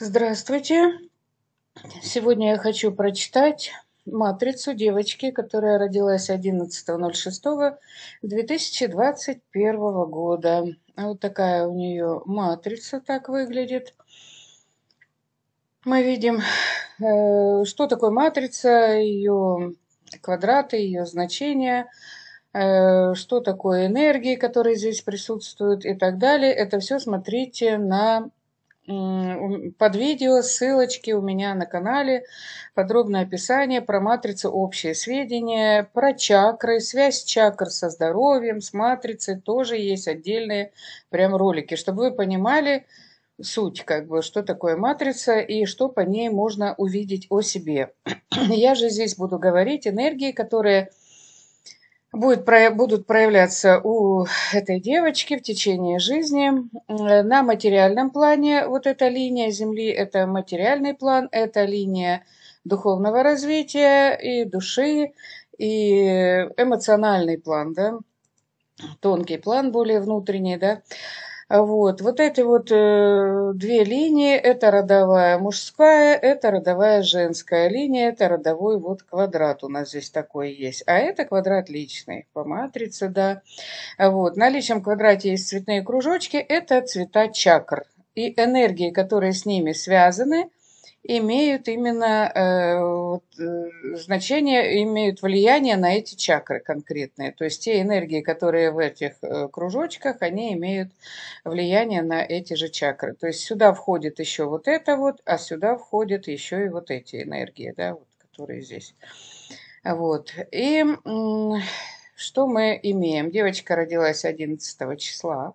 Здравствуйте! Сегодня я хочу прочитать матрицу девочки, которая родилась 11.06.2021 года. Вот такая у нее матрица так выглядит. Мы видим, э, что такое матрица, ее квадраты, ее значения, э, что такое энергии, которые здесь присутствуют и так далее. Это все смотрите на под видео ссылочки у меня на канале, подробное описание про матрицу общие сведения, про чакры, связь чакр со здоровьем, с матрицей тоже есть отдельные прям ролики, чтобы вы понимали суть, как бы, что такое матрица и что по ней можно увидеть о себе. Я же здесь буду говорить энергии, которые будет, будут проявляться у этой девочки в течение жизни. Э, на материальном плане вот эта линия Земли – это материальный план, это линия духовного развития и души, и эмоциональный план, да, тонкий план, более внутренний, да. Вот, вот эти вот э, две линии, это родовая мужская, это родовая женская линия, это родовой вот квадрат у нас здесь такой есть. А это квадрат личный по матрице, да. Вот, на личном квадрате есть цветные кружочки, это цвета чакр. И энергии, которые с ними связаны – имеют именно э, вот, э, значение, имеют влияние на эти чакры конкретные. То есть те энергии, которые в этих э, кружочках, они имеют влияние на эти же чакры. То есть сюда входит еще вот это вот, а сюда входит еще и вот эти энергии, да, вот, которые здесь. Вот. И э, что мы имеем? Девочка родилась 11 числа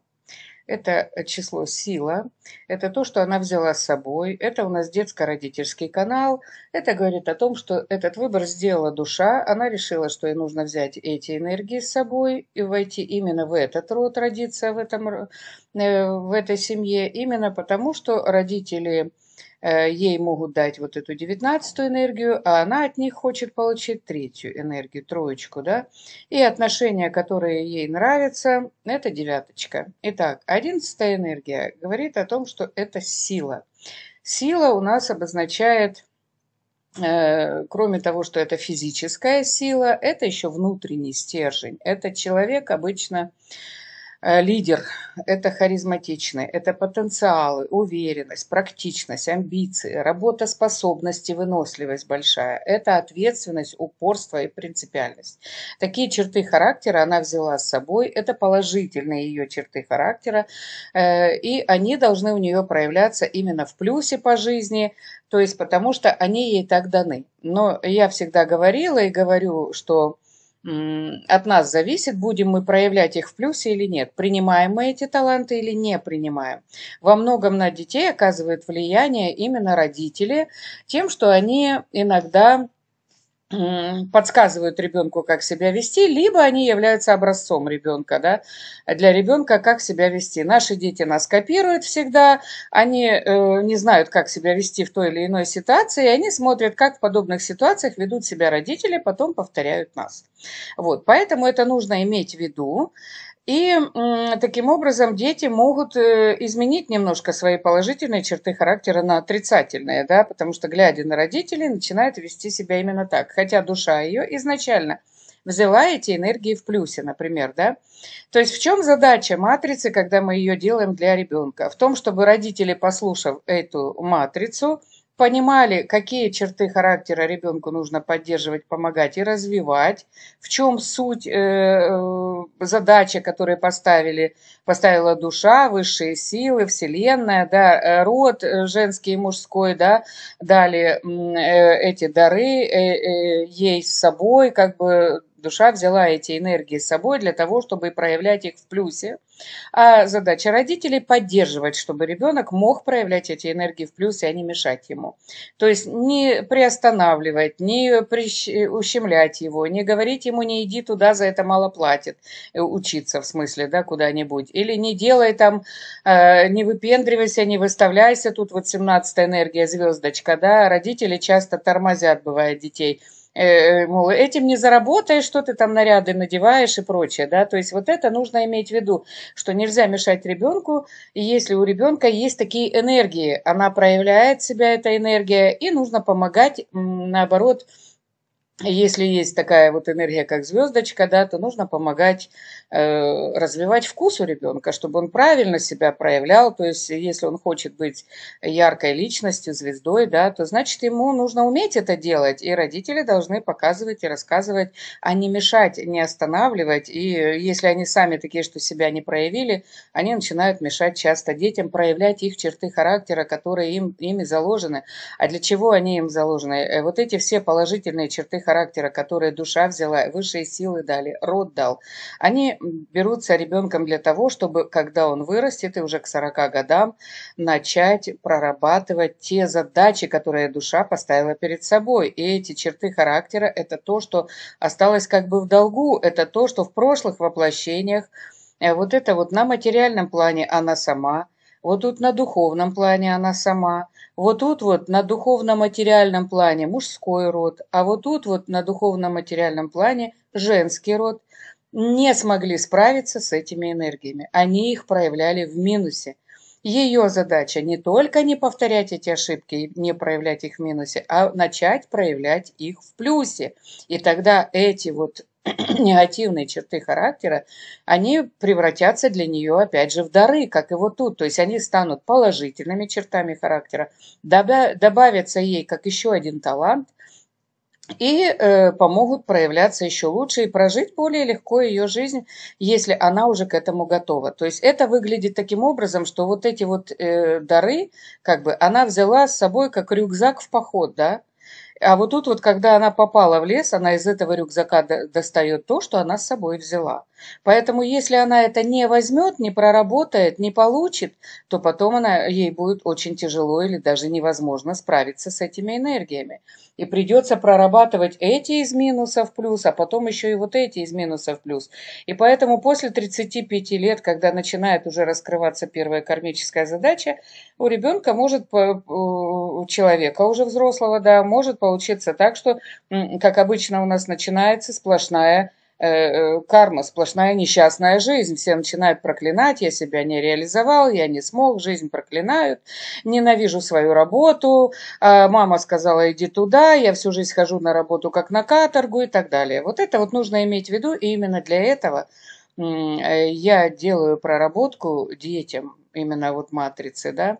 это э, число сила, это то, что она взяла с собой, это у нас детско-родительский канал, это говорит о том, что этот выбор сделала душа, она решила, что ей нужно взять эти энергии с собой и войти именно в этот род, родиться в, этом, э, в этой семье, именно потому, что родители Э, ей могут дать вот эту девятнадцатую энергию, а она от них хочет получить третью энергию, троечку, да? И отношения, которые ей нравятся, это девяточка. Итак, одиннадцатая энергия говорит о том, что это сила. Сила у нас обозначает, э, кроме того, что это физическая сила, это еще внутренний стержень. Это человек обычно Э, лидер – это харизматичный, это потенциалы, уверенность, практичность, амбиции, работоспособность и выносливость большая. Это ответственность, упорство и принципиальность. Такие черты характера она взяла с собой, это положительные ее черты характера, э, и они должны у нее проявляться именно в плюсе по жизни, то есть потому что они ей так даны. Но я всегда говорила и говорю, что от нас зависит, будем мы проявлять их в плюсе или нет, принимаем мы эти таланты или не принимаем. Во многом на детей оказывает влияние именно родители тем, что они иногда подсказывают ребенку, как себя вести, либо они являются образцом ребенка, да, для ребенка, как себя вести. Наши дети нас копируют всегда, они э, не знают, как себя вести в той или иной ситуации, и они смотрят, как в подобных ситуациях ведут себя родители, потом повторяют нас. Вот, поэтому это нужно иметь в виду. И таким образом дети могут э, изменить немножко свои положительные черты характера на отрицательные, да, потому что, глядя на родителей, начинают вести себя именно так. Хотя душа ее изначально взяла эти энергии в плюсе, например, да? То есть в чем задача матрицы, когда мы ее делаем для ребенка? В том, чтобы родители, послушав эту матрицу, понимали, какие черты характера ребенку нужно поддерживать, помогать и развивать, в чем суть э, э задачи, которые поставили, поставила душа, высшие силы, вселенная, да, э, род э, женский и мужской, да, дали э, эти дары э, э, ей с собой, как бы Душа взяла эти энергии с собой для того, чтобы проявлять их в плюсе. А задача родителей – поддерживать, чтобы ребенок мог проявлять эти энергии в плюсе, а не мешать ему. То есть не приостанавливать, не ущемлять его, не говорить ему «не иди туда, за это мало платит», э, учиться в смысле, да, куда-нибудь. Или не делай там, э, не выпендривайся, не выставляйся, тут вот 17-я энергия, звездочка, да. Родители часто тормозят, бывает, детей – Э, мол, этим не заработаешь, что ты там наряды надеваешь и прочее, да, то есть вот это нужно иметь в виду, что нельзя мешать ребенку, если у ребенка есть такие энергии, она проявляет себя, эта энергия, и нужно помогать, наоборот, если есть такая вот энергия, как звездочка, да, то нужно помогать э, развивать вкус у ребенка, чтобы он правильно себя проявлял. То есть, если он хочет быть яркой личностью, звездой, да, то значит ему нужно уметь это делать. И родители должны показывать и рассказывать, а не мешать, не останавливать. И если они сами такие, что себя не проявили, они начинают мешать часто детям проявлять их черты характера, которые им, ими заложены. А для чего они им заложены? Э, вот эти все положительные черты характера характера, которые душа взяла, высшие силы дали, род дал, они берутся ребенком для того, чтобы, когда он вырастет и уже к 40 годам, начать прорабатывать те задачи, которые душа поставила перед собой. И эти черты характера – это то, что осталось как бы в долгу, это то, что в прошлых воплощениях, э, вот это вот на материальном плане она сама, вот тут на духовном плане она сама – вот тут вот на духовно-материальном плане мужской род, а вот тут вот на духовно-материальном плане женский род не смогли справиться с этими энергиями. Они их проявляли в минусе. Ее задача не только не повторять эти ошибки и не проявлять их в минусе, а начать проявлять их в плюсе. И тогда эти вот негативные черты характера, они превратятся для нее опять же в дары, как и вот тут. То есть они станут положительными чертами характера, добавятся ей как еще один талант и э, помогут проявляться еще лучше и прожить более легко ее жизнь, если она уже к этому готова. То есть это выглядит таким образом, что вот эти вот э, дары, как бы она взяла с собой как рюкзак в поход, да, а вот тут вот, когда она попала в лес, она из этого рюкзака достает то, что она с собой взяла. Поэтому если она это не возьмет, не проработает, не получит, то потом она, ей будет очень тяжело или даже невозможно справиться с этими энергиями. И придется прорабатывать эти из минусов плюс, а потом еще и вот эти из минусов плюс. И поэтому после 35 лет, когда начинает уже раскрываться первая кармическая задача, у ребенка может, у человека уже взрослого, да, может получиться так, что, как обычно у нас начинается сплошная Э, э, карма, сплошная несчастная жизнь. Все начинают проклинать, я себя не реализовал, я не смог, жизнь проклинают, ненавижу свою работу, э, мама сказала, иди туда, я всю жизнь хожу на работу как на каторгу и так далее. Вот это вот нужно иметь в виду, и именно для этого я делаю проработку детям именно вот матрицы, да.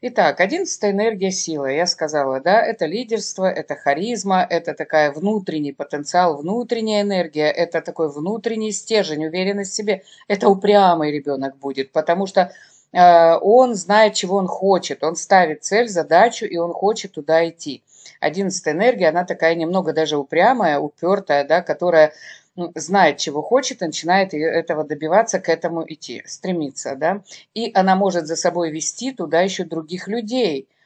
Итак, одиннадцатая энергия силы, я сказала, да, это лидерство, это харизма, это такая внутренний потенциал, внутренняя энергия, это такой внутренний стержень, уверенность в себе. Это упрямый ребенок будет, потому что э, он знает, чего он хочет, он ставит цель, задачу, и он хочет туда идти. Одиннадцатая энергия, она такая немного даже упрямая, упертая, да, которая ну, знает, чего хочет, и начинает этого добиваться, к этому идти, стремиться, да. И она может за собой вести туда еще других людей –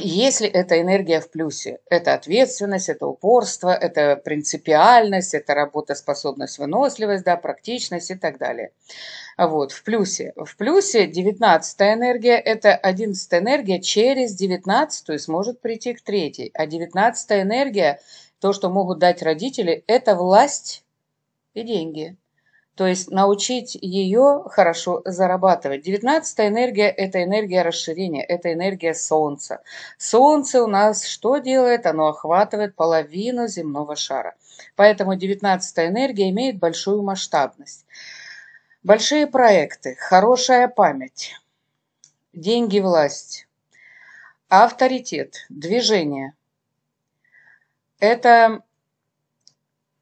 если эта энергия в плюсе, это ответственность, это упорство, это принципиальность, это работоспособность, выносливость, да, практичность и так далее. Вот, в плюсе. В плюсе 19 энергия – это 11 энергия через 19 сможет прийти к третьей. А 19 энергия, то, что могут дать родители, это власть и деньги. То есть научить ее хорошо зарабатывать. Девятнадцатая энергия – это энергия расширения, это энергия Солнца. Солнце у нас что делает? Оно охватывает половину земного шара. Поэтому девятнадцатая энергия имеет большую масштабность. Большие проекты, хорошая память, деньги, власть, авторитет, движение. Это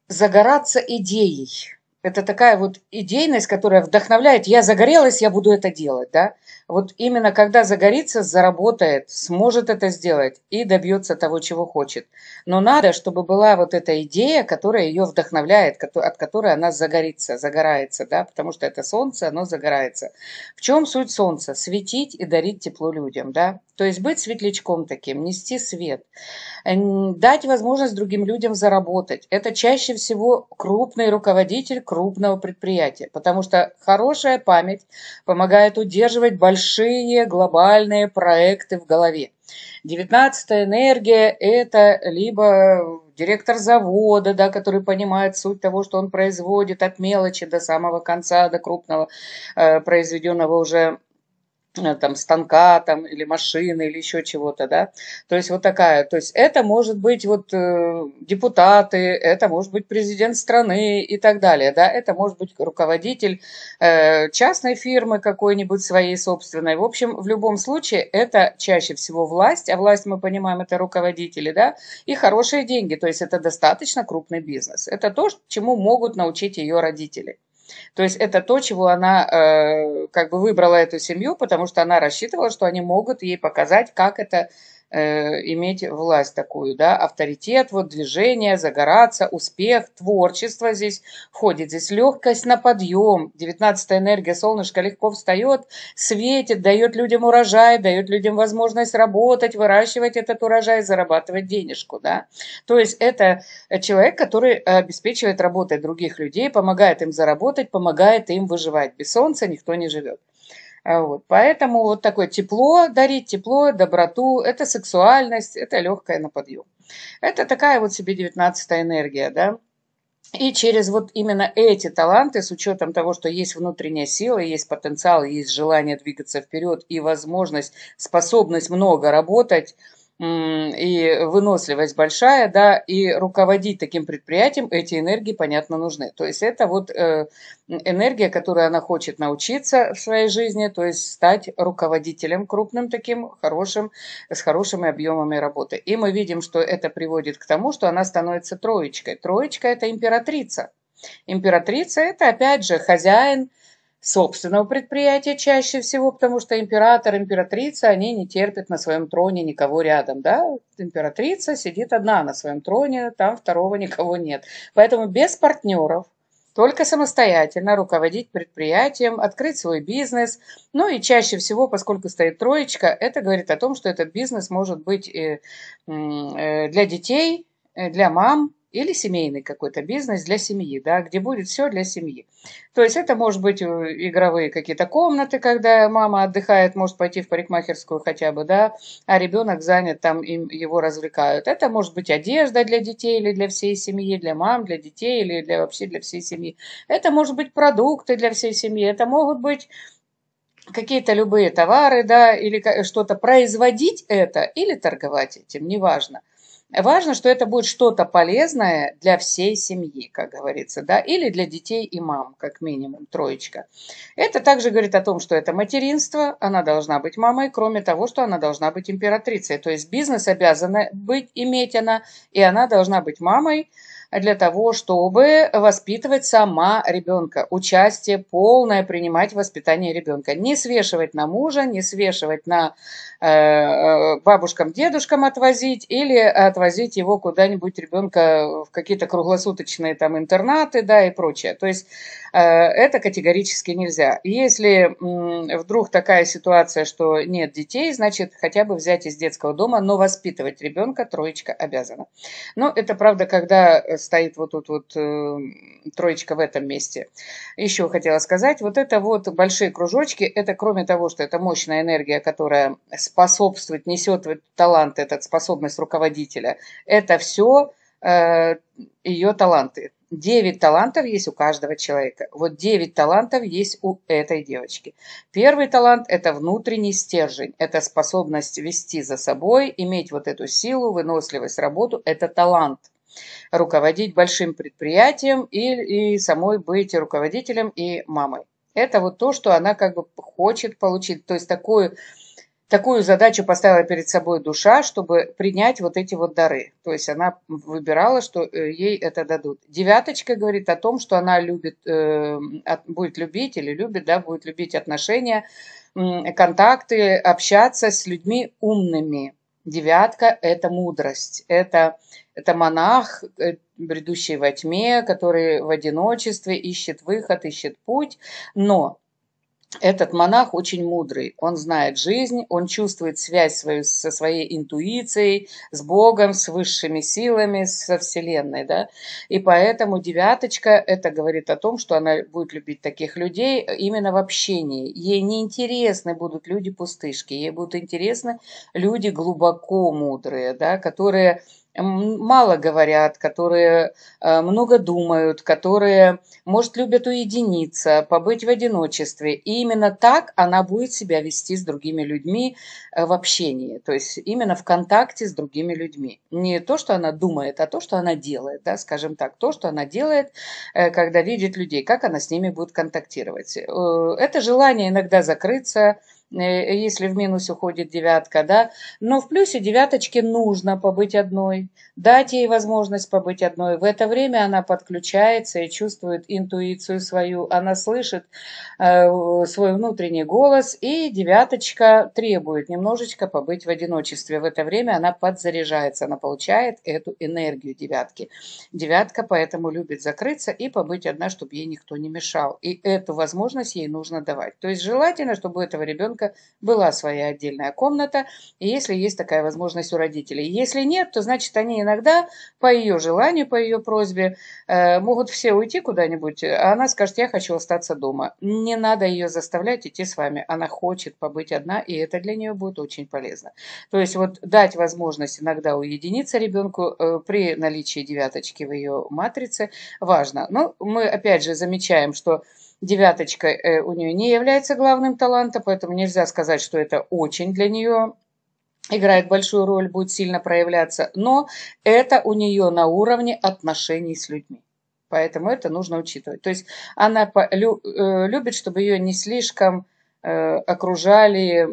загораться идеей это такая вот идейность, которая вдохновляет. Я загорелась, я буду это делать, да вот именно когда загорится, заработает, сможет это сделать и добьется того, чего хочет. Но надо, чтобы была вот эта идея, которая ее вдохновляет, от которой она загорится, загорается, да, потому что это солнце, оно загорается. В чем суть солнца? Светить и дарить тепло людям, да. То есть быть светлячком таким, нести свет, дать возможность другим людям заработать. Это чаще всего крупный руководитель крупного предприятия, потому что хорошая память помогает удерживать большие большие глобальные проекты в голове. Девятнадцатая энергия – это либо директор завода, да, который понимает суть того, что он производит от мелочи до самого конца, до крупного э, произведенного уже Э, там, станка там, или машины, или еще чего-то, да. То есть вот такая. То есть это может быть вот э, депутаты, это может быть президент страны и так далее, да. Это может быть руководитель э, частной фирмы какой-нибудь своей собственной. В общем, в любом случае это чаще всего власть, а власть, мы понимаем, это руководители, да, и хорошие деньги. То есть это достаточно крупный бизнес. Это то, чему могут научить ее родители. То есть это то, чего она э, как бы выбрала эту семью, потому что она рассчитывала, что они могут ей показать, как это Э, иметь власть такую, да, авторитет, вот движение, загораться, успех, творчество здесь входит, здесь легкость на подъем, 19 энергия, солнышко легко встает, светит, дает людям урожай, дает людям возможность работать, выращивать этот урожай, зарабатывать денежку, да, то есть это э, человек, который э, обеспечивает работой других людей, помогает им заработать, помогает им выживать, без солнца никто не живет. А вот. Поэтому вот такое тепло, дарить тепло, доброту, это сексуальность, это легкая на подъем. Это такая вот себе 19 энергия, да. И через вот именно эти таланты, с учетом того, что есть внутренняя сила, есть потенциал, есть желание двигаться вперед и возможность, способность много работать, и выносливость большая, да, и руководить таким предприятием эти энергии, понятно, нужны. То есть это вот э, энергия, которую она хочет научиться в своей жизни, то есть стать руководителем крупным таким, хорошим, с хорошими объемами работы. И мы видим, что это приводит к тому, что она становится троечкой. Троечка – это императрица. Императрица – это, опять же, хозяин – собственного предприятия чаще всего, потому что император, императрица, они не терпят на своем троне никого рядом, да? Императрица сидит одна на своем троне, там второго никого нет. Поэтому без партнеров, только самостоятельно руководить предприятием, открыть свой бизнес. Ну и чаще всего, поскольку стоит троечка, это говорит о том, что этот бизнес может быть э, э, для детей, э, для мам, или семейный какой-то бизнес для семьи, да, где будет все для семьи. То есть это может быть э, игровые какие-то комнаты, когда мама отдыхает, может пойти в парикмахерскую хотя бы, да, а ребенок занят, там им его развлекают. Это может быть одежда для детей или для всей семьи, для мам, для детей или для вообще для всей семьи. Это может быть продукты для всей семьи, это могут быть какие-то любые товары, да, или э, что-то производить это, или торговать этим, неважно. Важно, что это будет что-то полезное для всей семьи, как говорится, да, или для детей и мам, как минимум, троечка. Это также говорит о том, что это материнство, она должна быть мамой, кроме того, что она должна быть императрицей. То есть бизнес обязана быть, иметь она, и она должна быть мамой, для того, чтобы воспитывать сама ребенка. Участие полное принимать воспитание ребенка. Не свешивать на мужа, не свешивать на э, э бабушкам, дедушкам отвозить или отвозить его куда-нибудь ребенка в какие-то круглосуточные там интернаты, да, и прочее. То есть Э, это категорически нельзя. Если вдруг такая ситуация, что нет детей, значит, хотя бы взять из детского дома, но воспитывать ребенка троечка обязана. Но ну, это правда, когда э, стоит вот тут вот э, троечка в этом месте. Еще хотела сказать, вот это вот большие кружочки, это кроме того, что это мощная энергия, которая способствует, несет вот талант этот, способность руководителя, это все ее таланты. Девять талантов есть у каждого человека. Вот девять талантов есть у этой девочки. Первый талант – это внутренний стержень. Это способность вести за собой, иметь вот эту силу, выносливость, работу. Это талант руководить большим предприятием и, и самой быть руководителем и мамой. Это вот то, что она как бы хочет получить. То есть такую Такую задачу поставила перед собой душа, чтобы принять вот эти вот дары. То есть она выбирала, что э, ей это дадут. Девяточка говорит о том, что она любит, э, будет любить или любит, да, будет любить отношения, контакты, общаться с людьми умными. Девятка – это мудрость, это, это монах, э, бредущий во тьме, который в одиночестве ищет выход, ищет путь, но этот монах очень мудрый, он знает жизнь, он чувствует связь свою со своей интуицией, с Богом, с высшими силами, со Вселенной, да, и поэтому девяточка, это говорит о том, что она будет любить таких людей именно в общении. Ей не интересны будут люди-пустышки, ей будут интересны люди глубоко мудрые, да, которые мало говорят, которые э, много думают, которые, может, любят уединиться, побыть в одиночестве. И именно так она будет себя вести с другими людьми э, в общении, то есть именно в контакте с другими людьми. Не то, что она думает, а то, что она делает, да, скажем так, то, что она делает, э, когда видит людей, как она с ними будет контактировать. Это желание иногда закрыться, Э, если в минус уходит девятка, да, но в плюсе девяточке нужно побыть одной, дать ей возможность побыть одной. В это время она подключается и чувствует интуицию свою, она слышит э, свой внутренний голос, и девяточка требует немножечко побыть в одиночестве. В это время она подзаряжается, она получает эту энергию девятки. Девятка поэтому любит закрыться и побыть одна, чтобы ей никто не мешал. И эту возможность ей нужно давать. То есть желательно, чтобы у этого ребенка ребенка была своя отдельная комната, если есть такая возможность у родителей. Если нет, то значит они иногда по ее желанию, по ее просьбе э, могут все уйти куда-нибудь, а она скажет, я хочу остаться дома. Не надо ее заставлять идти с вами. Она хочет побыть одна, и это для нее будет очень полезно. То есть вот дать возможность иногда уединиться ребенку э, при наличии девяточки в ее матрице важно. Но ну, мы опять же замечаем, что девяточка э, у нее не является главным талантом, поэтому нельзя сказать, что это очень для нее играет большую роль, будет сильно проявляться, но это у нее на уровне отношений с людьми. Поэтому это нужно учитывать. То есть она э, любит, чтобы ее не слишком э, окружали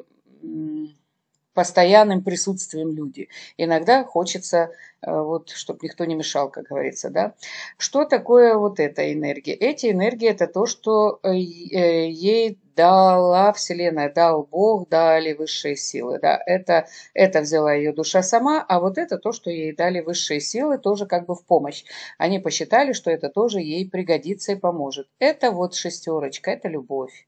постоянным присутствием люди. Иногда хочется Э, вот, чтобы никто не мешал, как говорится, да. Что такое вот эта энергия? Эти энергии – это то, что э, ей дала Вселенная, дал Бог, дали высшие силы. Да, это, это взяла ее душа сама, а вот это то, что ей дали высшие силы, тоже как бы в помощь. Они посчитали, что это тоже ей пригодится и поможет. Это вот шестерочка, это любовь.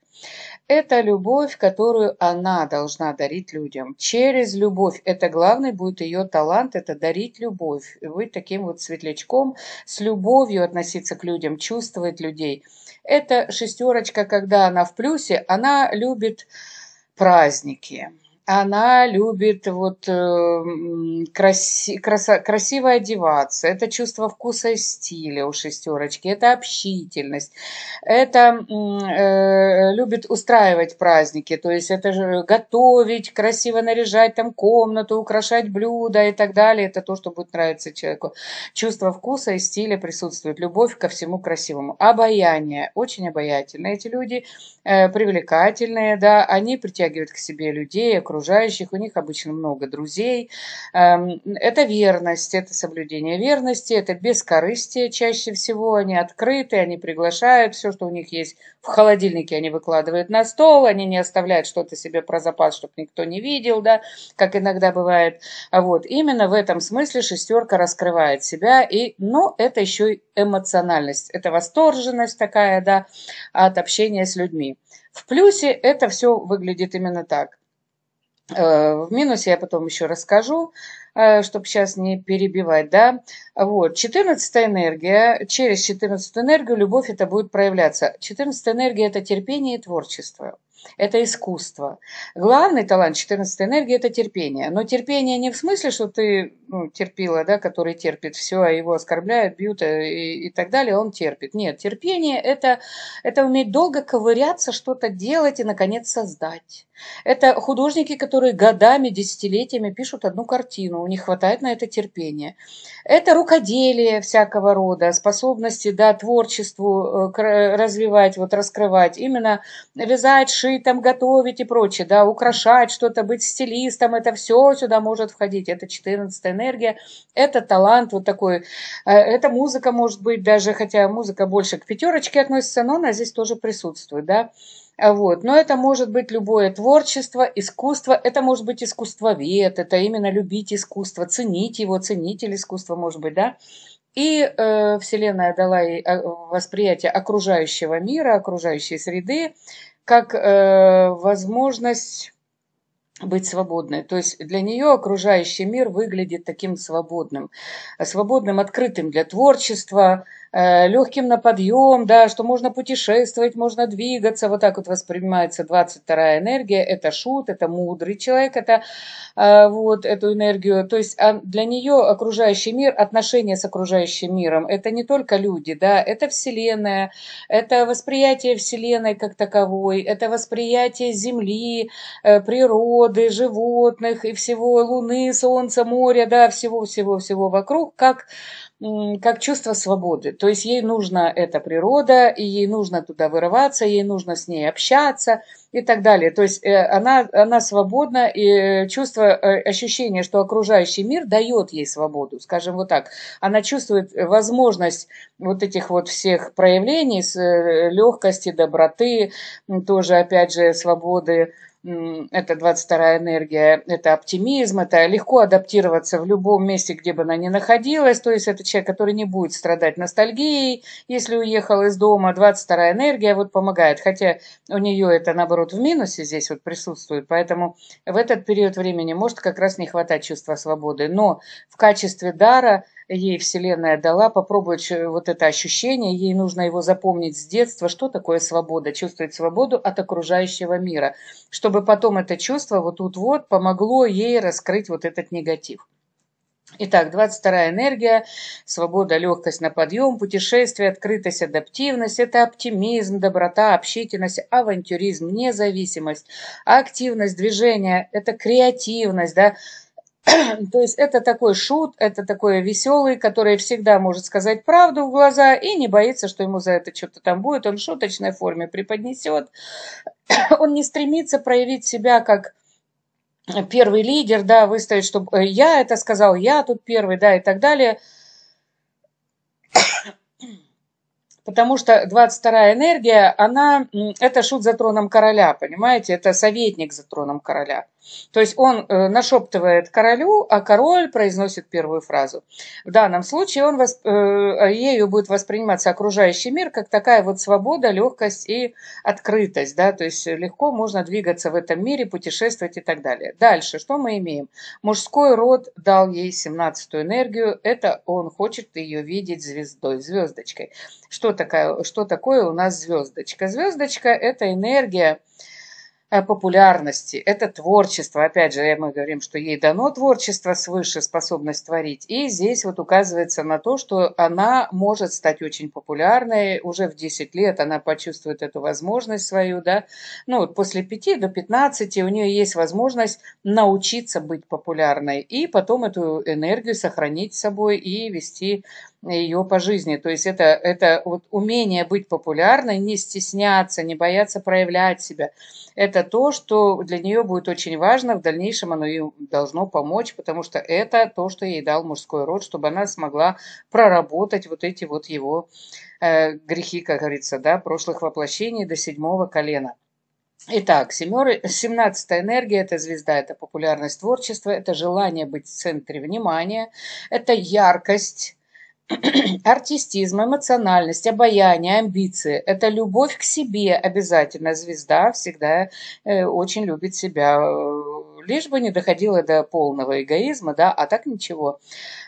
Это любовь, которую она должна дарить людям. Через любовь. Это главный будет ее талант, это дарить любовь любовь, быть таким вот светлячком, с любовью относиться к людям, чувствовать людей. Эта шестерочка, когда она в плюсе, она любит праздники. Она любит вот э, краси, краса, красиво одеваться. Это чувство вкуса и стиля у шестерочки. Это общительность. Это э, любит устраивать праздники. То есть это же готовить, красиво наряжать там комнату, украшать блюда и так далее. Это то, что будет нравиться человеку. Чувство вкуса и стиля присутствует. Любовь ко всему красивому. Обаяние. Очень обаятельные эти люди. Э, привлекательные, да. Они притягивают к себе людей, окружающих, у них обычно много друзей. Эм, это верность, это соблюдение верности, это бескорыстие чаще всего. Они открыты, они приглашают все, что у них есть в холодильнике, они выкладывают на стол, они не оставляют что-то себе про запас, чтобы никто не видел, да, как иногда бывает. А Вот, именно в этом смысле шестерка раскрывает себя, и, ну, это еще и эмоциональность, это восторженность такая, да, от общения с людьми. В плюсе это все выглядит именно так. Э, в минусе я потом еще расскажу. Э, чтобы сейчас не перебивать, да. Вот, 14 энергия, через 14 энергию любовь это будет проявляться. 14 энергия – это терпение и творчество. Это искусство. Главный талант 14 энергии – это терпение. Но терпение не в смысле, что ты ну, терпила, да, который терпит все, а его оскорбляют, бьют э, и, и так далее, он терпит. Нет, терпение это, – это уметь долго ковыряться, что-то делать и, наконец, создать. Это художники, которые годами, десятилетиями пишут одну картину у них хватает на это терпения. Это рукоделие всякого рода, способности, да, творчеству э, развивать, вот раскрывать, именно вязать, шить, там, готовить и прочее, да, украшать что-то, быть стилистом, это все сюда может входить, это 14 энергия, это талант вот такой, э, это музыка может быть даже, хотя музыка больше к пятерочке относится, но она здесь тоже присутствует, да. Вот. Но это может быть любое творчество, искусство, это может быть искусствовед, это именно любить искусство, ценить его, ценитель искусства, может быть, да. И э, Вселенная дала ей э, восприятие окружающего мира, окружающей среды, как э, возможность быть свободной. То есть для нее окружающий мир выглядит таким свободным, свободным, открытым для творчества, Э, легким на подъем, да, что можно путешествовать, можно двигаться. Вот так вот воспринимается 22-я энергия. Это шут, это мудрый человек, это э, вот эту энергию. То есть а, для нее окружающий мир, отношения с окружающим миром, это не только люди, да, это Вселенная, это восприятие Вселенной как таковой, это восприятие Земли, э, природы, животных и всего, Луны, Солнца, моря, да, всего-всего-всего вокруг, как как чувство свободы. То есть ей нужна эта природа, и ей нужно туда вырываться, ей нужно с ней общаться и так далее. То есть э, она, она свободна, и э, чувство, э, ощущение, что окружающий мир дает ей свободу, скажем вот так. Она чувствует возможность вот этих вот всех проявлений легкости, доброты, тоже, опять же, свободы, это 22-я энергия, это оптимизм, это легко адаптироваться в любом месте, где бы она ни находилась, то есть это человек, который не будет страдать ностальгией, если уехал из дома, 22-я энергия вот помогает, хотя у нее это наоборот в минусе здесь вот присутствует, поэтому в этот период времени может как раз не хватать чувства свободы, но в качестве дара – ей Вселенная дала, попробовать э, вот это ощущение, ей нужно его запомнить с детства, что такое свобода, чувствовать свободу от окружающего мира, чтобы потом это чувство вот тут вот помогло ей раскрыть вот этот негатив. Итак, 22 энергия, свобода, легкость на подъем, путешествие, открытость, адаптивность – это оптимизм, доброта, общительность, авантюризм, независимость, активность, движение – это креативность, да, То есть это такой шут, это такой веселый, который всегда может сказать правду в глаза и не боится, что ему за это что-то там будет. Он в шуточной форме преподнесет. Он не стремится проявить себя как первый лидер, да, выставить, чтобы э, я это сказал, я тут первый, да, и так далее. Потому что 22-я энергия, она, это шут за троном короля, понимаете? Это советник за троном короля. То есть он э, нашептывает королю, а король произносит первую фразу. В данном случае он восп... э, ею будет восприниматься окружающий мир как такая вот свобода, легкость и открытость. Да? То есть легко можно двигаться в этом мире, путешествовать и так далее. Дальше, что мы имеем? Мужской род дал ей 17-ю энергию. Это он хочет ее видеть звездой, звездочкой. Что, такая, что такое у нас звездочка? Звездочка – это энергия, популярности, это творчество. Опять же, мы говорим, что ей дано творчество свыше, способность творить. И здесь вот указывается на то, что она может стать очень популярной. Уже в 10 лет она почувствует эту возможность свою, да. Ну вот после 5 до 15 у нее есть возможность научиться быть популярной и потом эту энергию сохранить с собой и вести ее по жизни. То есть это, это вот умение быть популярной, не стесняться, не бояться проявлять себя. Это то, что для нее будет очень важно, в дальнейшем оно ей должно помочь, потому что это то, что ей дал мужской род, чтобы она смогла проработать вот эти вот его э, грехи, как говорится, да, прошлых воплощений до седьмого колена. Итак, семеры, 17 энергия – это звезда, это популярность творчества, это желание быть в центре внимания, это яркость, Артистизм, эмоциональность, обаяние, амбиции – это любовь к себе обязательно. Звезда всегда э, очень любит себя э, лишь бы не доходило до полного эгоизма, да, а так ничего.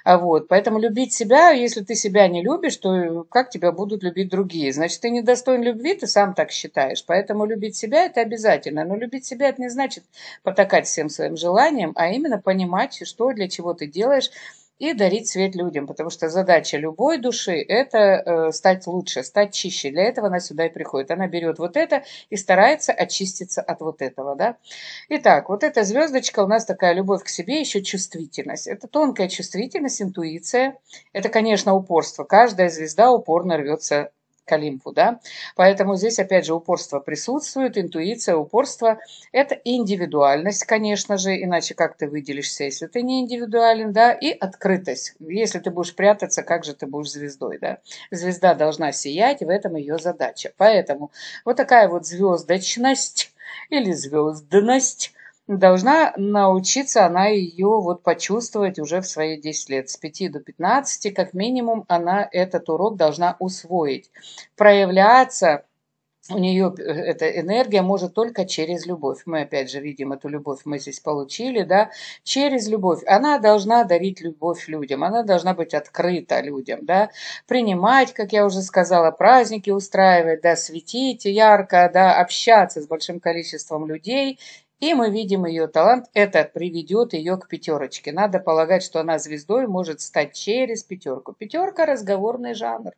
А вот, поэтому любить себя, если ты себя не любишь, то э, как тебя будут любить другие? Значит, ты недостоин любви, ты сам так считаешь, поэтому любить себя это обязательно, но любить себя это не значит потакать всем своим желаниям, а именно понимать, что для чего ты делаешь, и дарить свет людям, потому что задача любой души – это э, стать лучше, стать чище. Для этого она сюда и приходит. Она берет вот это и старается очиститься от вот этого. Да? Итак, вот эта звездочка у нас такая любовь к себе, еще чувствительность. Это тонкая чувствительность, интуиция. Это, конечно, упорство. Каждая звезда упорно рвется Калимпу, да. Поэтому здесь, опять же, упорство присутствует, интуиция, упорство. Это индивидуальность, конечно же, иначе как ты выделишься, если ты не индивидуален, да, и открытость. Если ты будешь прятаться, как же ты будешь звездой, да. Звезда должна сиять, в этом ее задача. Поэтому вот такая вот звездочность или звездность – должна научиться она ее вот почувствовать уже в свои 10 лет. С 5 до 15 как минимум она этот урок должна усвоить. Проявляться у нее э, эта энергия может только через любовь. Мы опять же видим эту любовь, мы здесь получили, да, через любовь. Она должна дарить любовь людям, она должна быть открыта людям, да, принимать, как я уже сказала, праздники устраивать, да, светить ярко, да, общаться с большим количеством людей и мы видим ее талант. Это приведет ее к пятерочке. Надо полагать, что она звездой может стать через пятерку. Пятерка – разговорный жанр.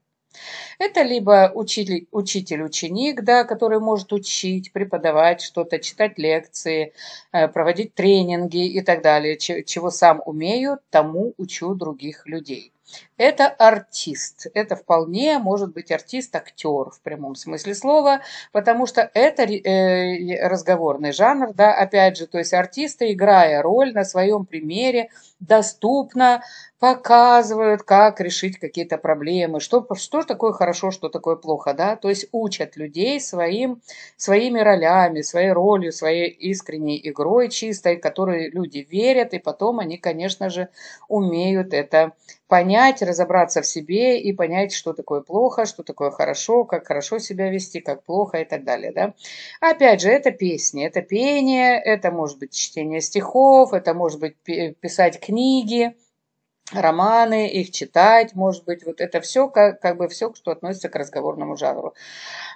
Это либо учитель-ученик, да, который может учить, преподавать что-то, читать лекции, э, проводить тренинги и так далее. Чего сам умею, тому учу других людей. Это артист. Это вполне может быть артист-актер в прямом смысле слова, потому что это э, разговорный жанр, да, опять же, то есть артисты, играя роль на своем примере, доступно показывают, как решить какие-то проблемы, что, что такое хорошо, что такое плохо, да, то есть учат людей своим, своими ролями, своей ролью, своей искренней игрой чистой, в которой люди верят, и потом они, конечно же, умеют это понять, разобраться в себе и понять, что такое плохо, что такое хорошо, как хорошо себя вести, как плохо и так далее, да. Опять же, это песни, это пение, это может быть чтение стихов, это может быть писать книги, романы, их читать, может быть, вот это все, как, как бы все, что относится к разговорному жанру.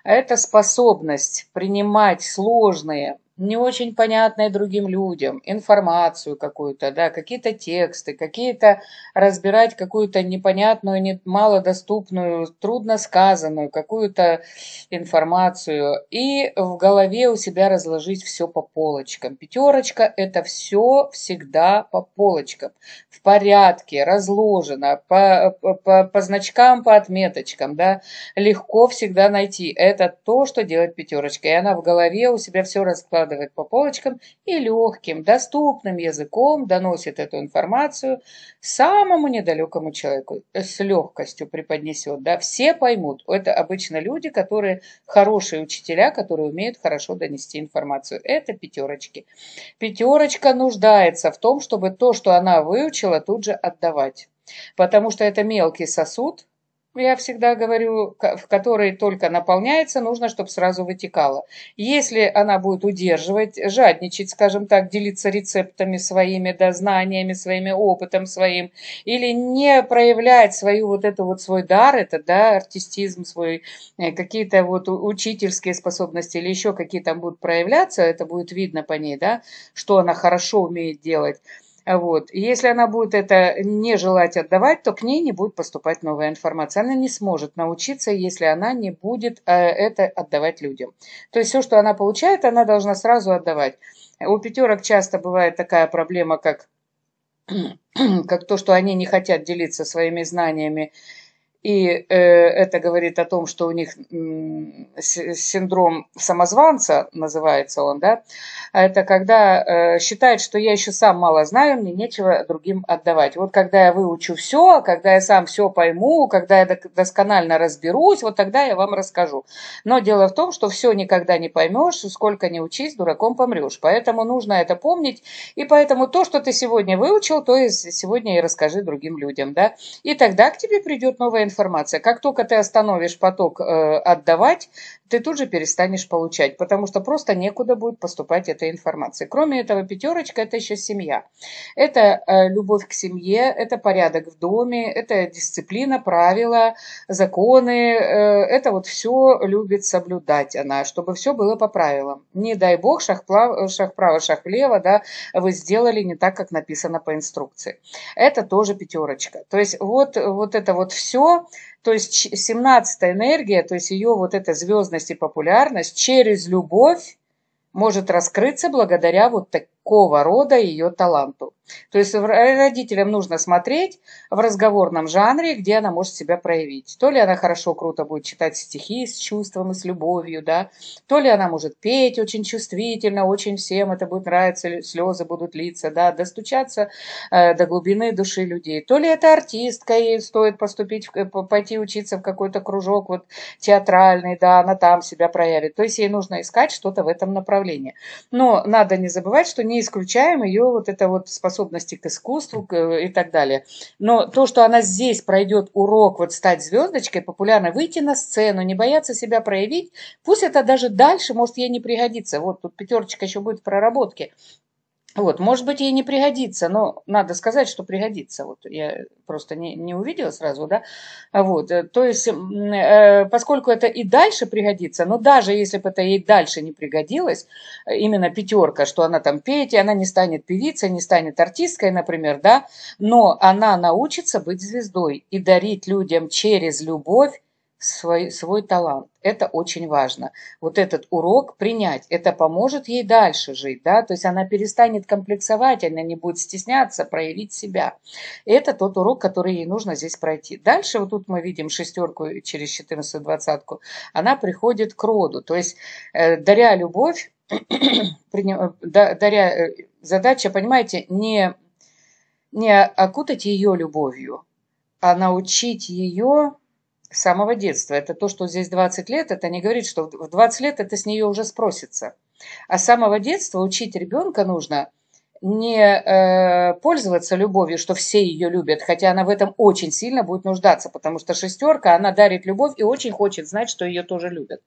Это способность принимать сложные не очень понятной другим людям, информацию какую-то, да, какие-то тексты, какие-то разбирать какую-то непонятную, не, малодоступную, трудно сказанную какую-то информацию и в голове у себя разложить все по полочкам. Пятерочка – это все всегда по полочкам, в порядке, разложено, по, по, по значкам, по отметочкам, да, легко всегда найти. Это то, что делает пятерочка, и она в голове у себя все раскладывает раскладывает по полочкам и легким, доступным языком доносит эту информацию самому недалекому человеку. С легкостью преподнесет, да, все поймут. Это обычно люди, которые хорошие учителя, которые умеют хорошо донести информацию. Это пятерочки. Пятерочка нуждается в том, чтобы то, что она выучила, тут же отдавать. Потому что это мелкий сосуд, я всегда говорю, в которой только наполняется, нужно, чтобы сразу вытекало. Если она будет удерживать, жадничать, скажем так, делиться рецептами своими, да, знаниями своими, опытом своим, или не проявлять свою вот эту вот свой дар, это, да, артистизм свой, э, какие-то вот учительские способности или еще какие то будут проявляться, это будет видно по ней, да, что она хорошо умеет делать, вот. Если она будет это не желать отдавать, то к ней не будет поступать новая информация. Она не сможет научиться, если она не будет э, это отдавать людям. То есть все, что она получает, она должна сразу отдавать. У пятерок часто бывает такая проблема, как как то, что они не хотят делиться своими знаниями и э, это говорит о том, что у них синдром самозванца, называется он, да, а это когда э, считает, что я еще сам мало знаю, мне нечего другим отдавать. Вот когда я выучу все, когда я сам все пойму, когда я досконально разберусь, вот тогда я вам расскажу. Но дело в том, что все никогда не поймешь, сколько не учись, дураком помрешь. Поэтому нужно это помнить, и поэтому то, что ты сегодня выучил, то и сегодня и расскажи другим людям, да. И тогда к тебе придет новая информация. Как только ты остановишь поток э, отдавать, ты тут же перестанешь получать, потому что просто некуда будет поступать этой информации. Кроме этого, пятерочка – это еще семья. Это э, любовь к семье, это порядок в доме, это дисциплина, правила, законы. Э, это вот все любит соблюдать она, чтобы все было по правилам. Не дай бог, шаг, плав, шаг вправо, шаг влево, да, вы сделали не так, как написано по инструкции. Это тоже пятерочка. То есть вот, вот это вот все то есть 17 энергия, то есть ее вот эта звездность и популярность через любовь может раскрыться благодаря вот таким какого рода ее таланту. То есть родителям нужно смотреть в разговорном жанре, где она может себя проявить. То ли она хорошо, круто будет читать стихи с чувством и с любовью, да, то ли она может петь очень чувствительно, очень всем это будет нравиться, слезы будут литься, да, достучаться э, до глубины души людей. То ли это артистка, ей стоит поступить, э, пойти учиться в какой-то кружок вот театральный, да, она там себя проявит. То есть ей нужно искать что-то в этом направлении. Но надо не забывать, что не исключаем ее вот это вот способности к искусству э, и так далее. Но то, что она здесь пройдет урок вот стать звездочкой, популярно выйти на сцену, не бояться себя проявить, пусть это даже дальше, может, ей не пригодится. Вот тут пятерочка еще будет в проработке. Вот, может быть, ей не пригодится, но надо сказать, что пригодится. Вот я просто не, не увидела сразу, да. Вот, э, то есть, э, поскольку это и дальше пригодится, но даже если бы это ей дальше не пригодилось, э, именно пятерка, что она там петь, и она не станет певицей, не станет артисткой, например, да, но она научится быть звездой и дарить людям через любовь свой, свой талант. Это очень важно. Вот этот урок принять, это поможет ей дальше жить, да, то есть она перестанет комплексовать, она не будет стесняться проявить себя. это тот урок, который ей нужно здесь пройти. Дальше вот тут мы видим шестерку через 14 двадцатку она приходит к роду, то есть э, даря любовь, даря, э, задача, понимаете, не, не окутать ее любовью, а научить ее с самого детства. Это то, что здесь 20 лет, это не говорит, что в 20 лет это с нее уже спросится. А с самого детства учить ребенка нужно не э, пользоваться любовью, что все ее любят, хотя она в этом очень сильно будет нуждаться, потому что шестерка, она дарит любовь и очень хочет знать, что ее тоже любят.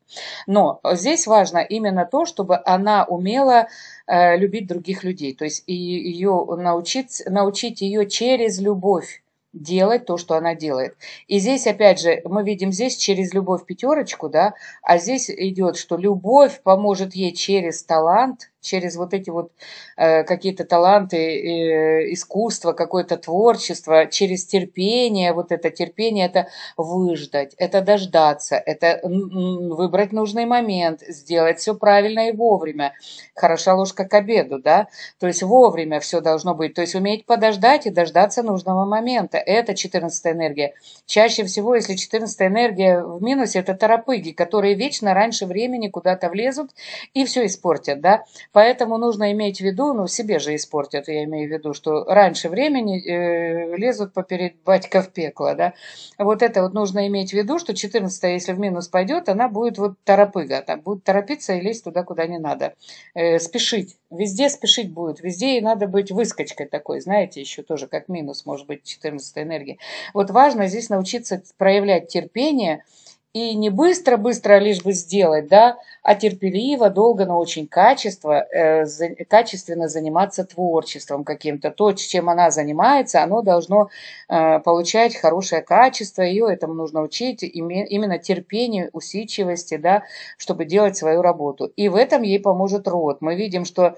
Но здесь важно именно то, чтобы она умела э, любить других людей, то есть и ее научить, научить ее через любовь делать то, что она делает. И здесь, опять же, мы видим здесь через любовь пятерочку, да, а здесь идет, что любовь поможет ей через талант – через вот эти вот э, какие-то таланты, э, искусство, какое-то творчество, через терпение, вот это терпение, это выждать, это дождаться, это выбрать нужный момент, сделать все правильно и вовремя. Хороша ложка к обеду, да? То есть вовремя все должно быть. То есть уметь подождать и дождаться нужного момента. Это 14 энергия. Чаще всего, если 14 энергия в минусе, это торопыги, которые вечно раньше времени куда-то влезут и все испортят, да? Поэтому нужно иметь в виду, ну, себе же испортят, я имею в виду, что раньше времени э, лезут поперед батька в пекло, да. Вот это вот нужно иметь в виду, что 14 если в минус пойдет, она будет вот торопыга, там, будет торопиться и лезть туда, куда не надо. Э, спешить, везде спешить будет, везде и надо быть выскочкой такой, знаете, еще тоже как минус может быть 14 энергия. Вот важно здесь научиться проявлять терпение, и не быстро-быстро а лишь бы сделать, да, а терпеливо, долго, но очень качество, э, качественно заниматься творчеством каким-то. То, чем она занимается, оно должно э, получать хорошее качество, ее этому нужно учить, име, именно терпению, усидчивости, да, чтобы делать свою работу. И в этом ей поможет род. Мы видим, что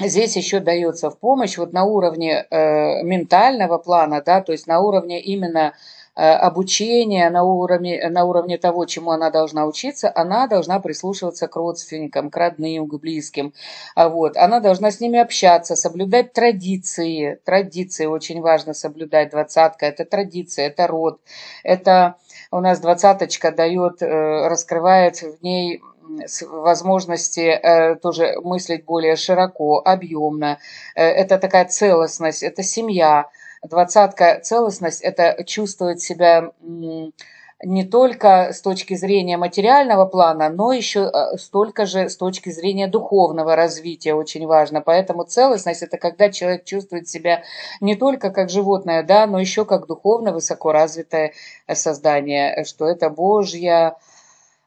Здесь еще дается в помощь вот на уровне э, ментального плана, да, то есть на уровне именно Э, обучения на уровне, на уровне того, чему она должна учиться, она должна прислушиваться к родственникам, к родным, к близким. А вот. Она должна с ними общаться, соблюдать традиции. Традиции очень важно соблюдать. Двадцатка – это традиция, это род. Это у нас двадцаточка дает, э, раскрывает в ней возможности э, тоже мыслить более широко, объемно. это такая целостность, это семья, Двадцатка целостность – это чувствовать себя не только с точки зрения материального плана, но еще э, столько же с точки зрения духовного развития очень важно. Поэтому целостность – это когда человек чувствует себя не только как животное, да, но еще как духовно высоко развитое э, создание, э, что это Божья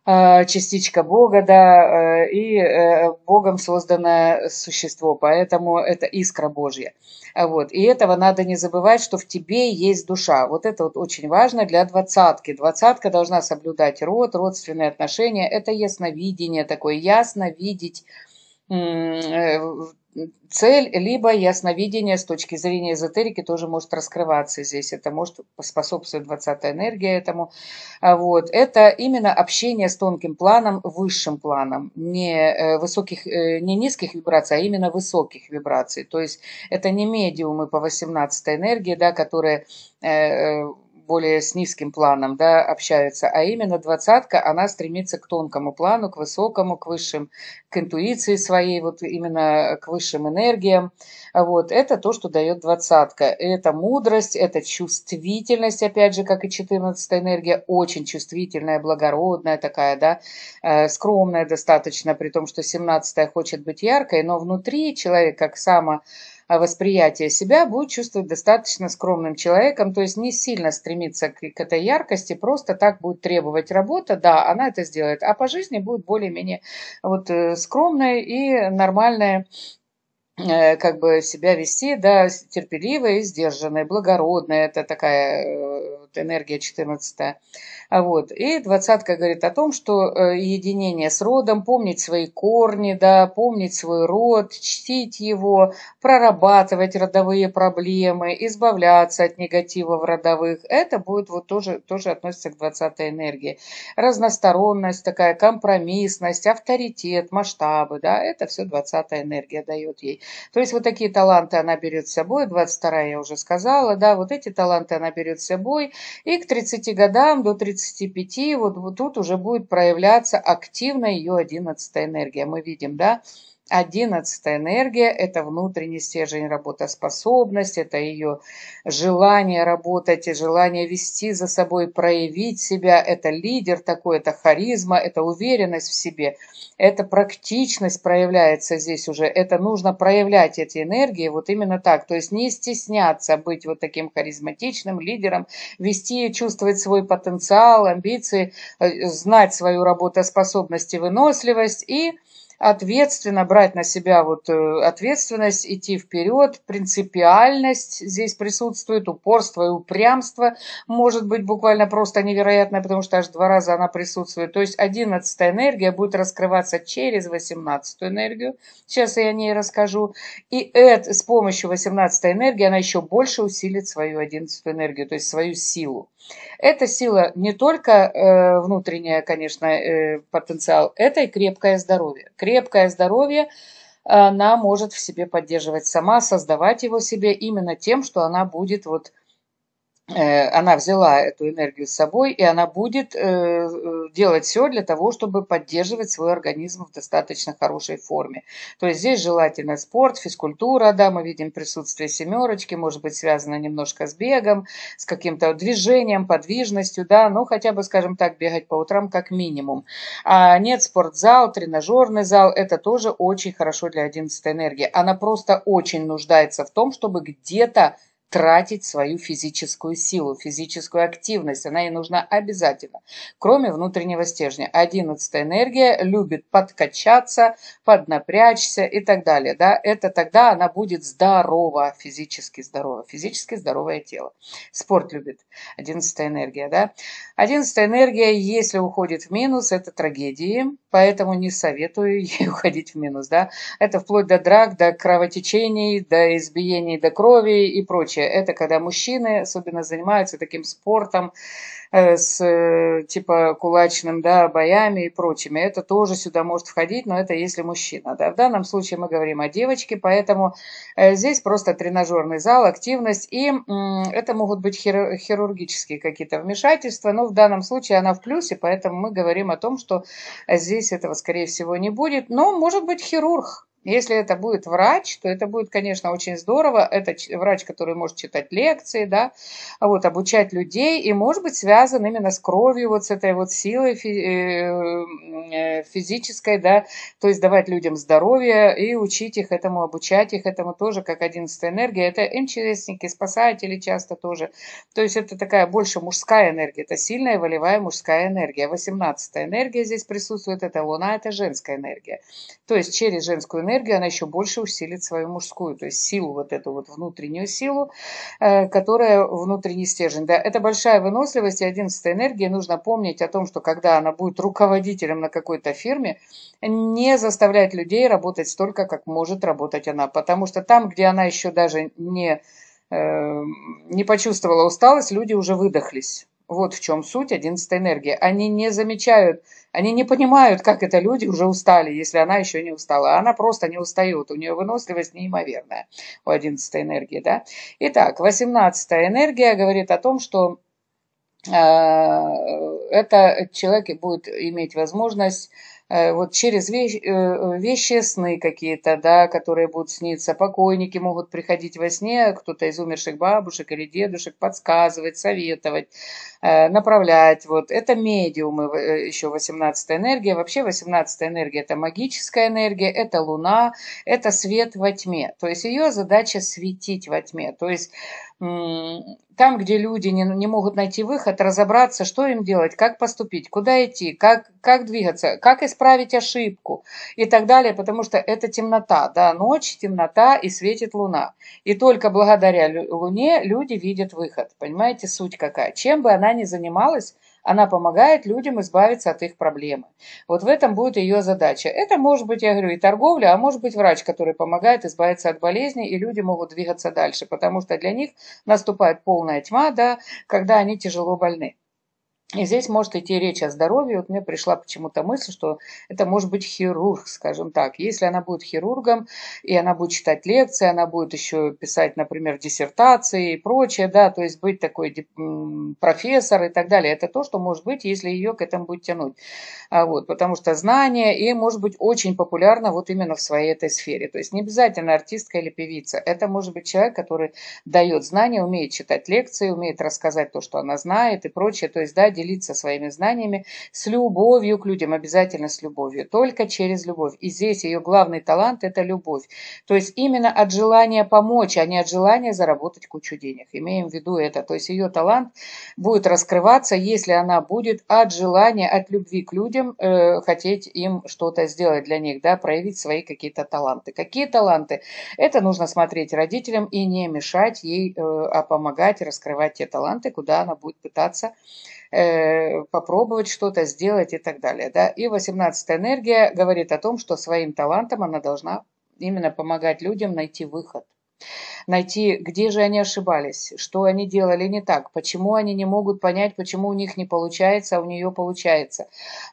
Э, частичка Бога, да, э, и э, Богом созданное существо, поэтому это искра Божья. Вот. И этого надо не забывать, что в тебе есть душа. Вот это вот очень важно для двадцатки. Двадцатка должна соблюдать род, родственные отношения. Это ясновидение такое, ясно видеть цель, либо ясновидение с точки зрения эзотерики тоже может раскрываться здесь. Это может способствовать 20 энергия этому. А вот. Это именно общение с тонким планом, высшим планом. Не, э, высоких, э, не низких вибраций, а именно высоких вибраций. То есть это не медиумы по 18-й энергии, да, которые э, более с низким планом да, общаются, а именно двадцатка, она стремится к тонкому плану, к высокому, к высшим, к интуиции своей, вот именно к высшим энергиям. Вот, это то, что дает двадцатка. Это мудрость, это чувствительность, опять же, как и четырнадцатая энергия, очень чувствительная, благородная такая, да, э, скромная достаточно, при том, что семнадцатая хочет быть яркой, но внутри человек, как само а восприятие себя, будет чувствовать достаточно скромным человеком, то есть не сильно стремиться к, к этой яркости, просто так будет требовать работа, да, она это сделает, а по жизни будет более-менее вот э, скромная и нормальная э, как бы себя вести, да, терпеливая и сдержанная, благородная, это такая э, вот энергия 14 -я. А вот. И двадцатка говорит о том, что э, единение с родом, помнить свои корни, да, помнить свой род, чтить его, прорабатывать родовые проблемы, избавляться от негатива в родовых. Это будет вот тоже, тоже относится к двадцатой энергии. Разносторонность, такая компромиссность, авторитет, масштабы, да, это все двадцатая энергия дает ей. То есть вот такие таланты она берет с собой, 22 я уже сказала, да, вот эти таланты она берет с собой, и к 30 годам, до 30 35, вот, вот тут уже будет проявляться активно ее 11 энергия. Мы видим, да, Одиннадцатая энергия – это внутренний стержень работоспособность, это ее желание работать и желание вести за собой, проявить себя. Это лидер такой, это харизма, это уверенность в себе, это практичность проявляется здесь уже. Это нужно проявлять эти энергии вот именно так. То есть не стесняться быть вот таким харизматичным лидером, вести чувствовать свой потенциал, амбиции, э, знать свою работоспособность и выносливость и ответственно брать на себя вот э, ответственность, идти вперед, принципиальность здесь присутствует, упорство и упрямство может быть буквально просто невероятное, потому что аж два раза она присутствует. То есть одиннадцатая энергия будет раскрываться через восемнадцатую энергию. Сейчас я о ней расскажу. И это, с помощью восемнадцатой энергии она еще больше усилит свою одиннадцатую энергию, то есть свою силу. Эта сила не только э, внутренняя, конечно, э, потенциал, это и крепкое здоровье. Крепкое здоровье э, она может в себе поддерживать сама, создавать его себе именно тем, что она будет вот Э, она взяла эту энергию с собой, и она будет э, э, делать все для того, чтобы поддерживать свой организм в достаточно хорошей форме. То есть здесь желательно спорт, физкультура, да, мы видим присутствие семерочки, может быть, связано немножко с бегом, с каким-то движением, подвижностью, да, ну хотя бы, скажем так, бегать по утрам как минимум. А нет, спортзал, тренажерный зал, это тоже очень хорошо для 11 энергии. Она просто очень нуждается в том, чтобы где-то тратить свою физическую силу, физическую активность. Она ей нужна обязательно, кроме внутреннего стержня. Одиннадцатая энергия любит подкачаться, поднапрячься и так далее. Да? Это тогда она будет здорова, физически здорова, физически здоровое тело. Спорт любит, одиннадцатая энергия. Да? Одиннадцатая энергия, если уходит в минус, это трагедии, поэтому не советую ей уходить в минус, да. Это вплоть до драк, до кровотечений, до избиений, до крови и прочее. Это когда мужчины особенно занимаются таким спортом, Э, с э, типа кулачным, да, боями и прочими. Это тоже сюда может входить, но это если мужчина, да. В данном случае мы говорим о девочке, поэтому э, здесь просто тренажерный зал, активность, и это могут быть хирургические какие-то вмешательства, но в данном случае она в плюсе, поэтому мы говорим о том, что здесь этого, скорее всего, не будет, но может быть хирург, если это будет врач, то это будет, конечно, очень здорово. Это врач, который может читать лекции, да, вот, обучать людей и, может быть, связан именно с кровью, вот с этой вот силой э, э, физической, да, то есть давать людям здоровье и учить их этому, обучать их этому тоже, как одиннадцатая энергия. Это МЧСники, спасатели часто тоже. То есть это такая больше мужская энергия, это сильная волевая мужская энергия. Восемнадцатая энергия здесь присутствует, это луна, это женская энергия. То есть через женскую энергию энергию, она еще больше усилит свою мужскую, то есть силу, вот эту вот внутреннюю силу, э, которая внутренний стержень. Да, это большая выносливость и 11 энергия. Нужно помнить о том, что когда она будет руководителем на какой-то фирме, не заставлять людей работать столько, как может работать она. Потому что там, где она еще даже не, э, не почувствовала усталость, люди уже выдохлись. Вот в чем суть одиннадцатой энергии. Они не замечают, они не понимают, как это люди уже устали, если она еще не устала. Она просто не устает. У нее выносливость неимоверная у одиннадцатой энергии. Да? Итак, восемнадцатая энергия говорит о том, что э, это человек будет иметь возможность Э, вот через вещи, э, вещи сны какие-то, да, которые будут сниться. Покойники могут приходить во сне, кто-то из умерших бабушек или дедушек подсказывать, советовать, э, направлять. Вот. Это медиумы, еще 18 энергия. Вообще 18 энергия – это магическая энергия, это луна, это свет во тьме. То есть ее задача светить во тьме. То есть там, где люди не, не могут найти выход, разобраться, что им делать, как поступить, куда идти, как, как двигаться, как исправить ошибку и так далее, потому что это темнота, да, ночь, темнота и светит луна. И только благодаря луне люди видят выход, понимаете, суть какая. Чем бы она ни занималась, она помогает людям избавиться от их проблемы. Вот в этом будет ее задача. Это может быть, я говорю, и торговля, а может быть врач, который помогает избавиться от болезни, и люди могут двигаться дальше, потому что для них наступает полная тьма, да, когда они тяжело больны. И здесь может идти речь о здоровье. Вот мне пришла почему-то мысль, что это может быть хирург, скажем так. Если она будет хирургом, и она будет читать лекции, она будет еще писать, например, диссертации и прочее, да, то есть быть такой профессор и так далее. Это то, что может быть, если ее к этому будет тянуть. А вот, потому что знание, и может быть очень популярно вот именно в своей этой сфере. То есть не обязательно артистка или певица. Это может быть человек, который дает знания, умеет читать лекции, умеет рассказать то, что она знает и прочее. То есть, да, делиться своими знаниями с любовью к людям, обязательно с любовью, только через любовь. И здесь ее главный талант – это любовь. То есть именно от желания помочь, а не от желания заработать кучу денег. Имеем в виду это. То есть ее талант будет раскрываться, если она будет от желания, от любви к людям э, хотеть им что-то сделать для них, да, проявить свои какие-то таланты. Какие таланты? Это нужно смотреть родителям и не мешать ей, э, а помогать раскрывать те таланты, куда она будет пытаться э, попробовать что-то сделать и так далее. Да? И 18 энергия говорит о том, что своим талантом она должна именно помогать людям найти выход – найти, где же они ошибались, что они делали не так, почему они не могут понять, почему у них не получается, а у нее получается.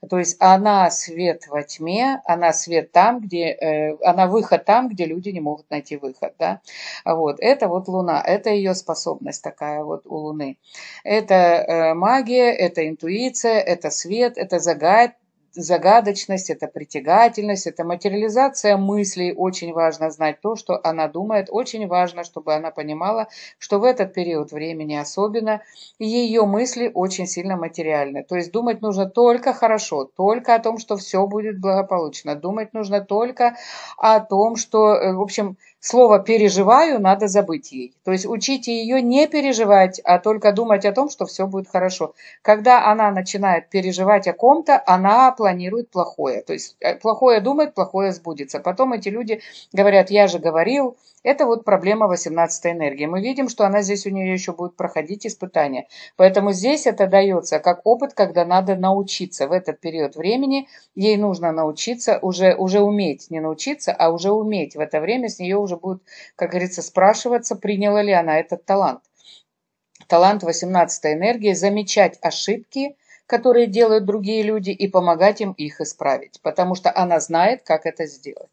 То есть она свет во тьме, она свет там, где, э, она выход там, где люди не могут найти выход, да. Вот, это вот Луна, это ее способность такая вот у Луны. Это э, магия, это интуиция, это свет, это загадка, загадочность, это притягательность, это материализация мыслей. Очень важно знать то, что она думает. Очень важно, чтобы она понимала, что в этот период времени особенно ее мысли очень сильно материальны. То есть думать нужно только хорошо, только о том, что все будет благополучно. Думать нужно только о том, что, э, в общем, слово «переживаю» надо забыть ей. То есть учите ее не переживать, а только думать о том, что все будет хорошо. Когда она начинает переживать о ком-то, она планирует плохое. То есть э, плохое думает, плохое сбудется. Потом эти люди говорят, я же говорил, это вот проблема 18-й энергии. Мы видим, что она здесь у нее еще будет проходить испытания. Поэтому здесь это дается как опыт, когда надо научиться. В этот период времени ей нужно научиться, уже, уже уметь, не научиться, а уже уметь. В это время с нее уже будет, как говорится, спрашиваться, приняла ли она этот талант. Талант 18-й энергии – замечать ошибки, которые делают другие люди, и помогать им их исправить, потому что она знает, как это сделать.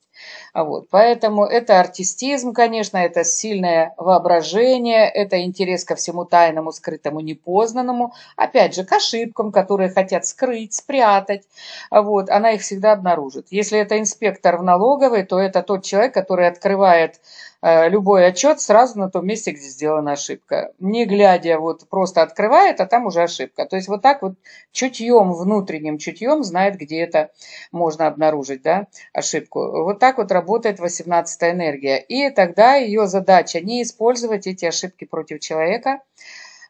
А вот. Поэтому это артистизм, конечно, это сильное воображение, это интерес ко всему тайному, скрытому, непознанному. Опять же, к ошибкам, которые хотят скрыть, спрятать. А вот. Она их всегда обнаружит. Если это инспектор в налоговой, то это тот человек, который открывает Э, любой отчет сразу на том месте, где сделана ошибка. Не глядя, вот просто открывает, а там уже ошибка. То есть вот так вот чутьем, внутренним чутьем знает, где это можно обнаружить, да, ошибку. Вот так вот работает 18-я энергия. И тогда ее задача не использовать эти ошибки против человека,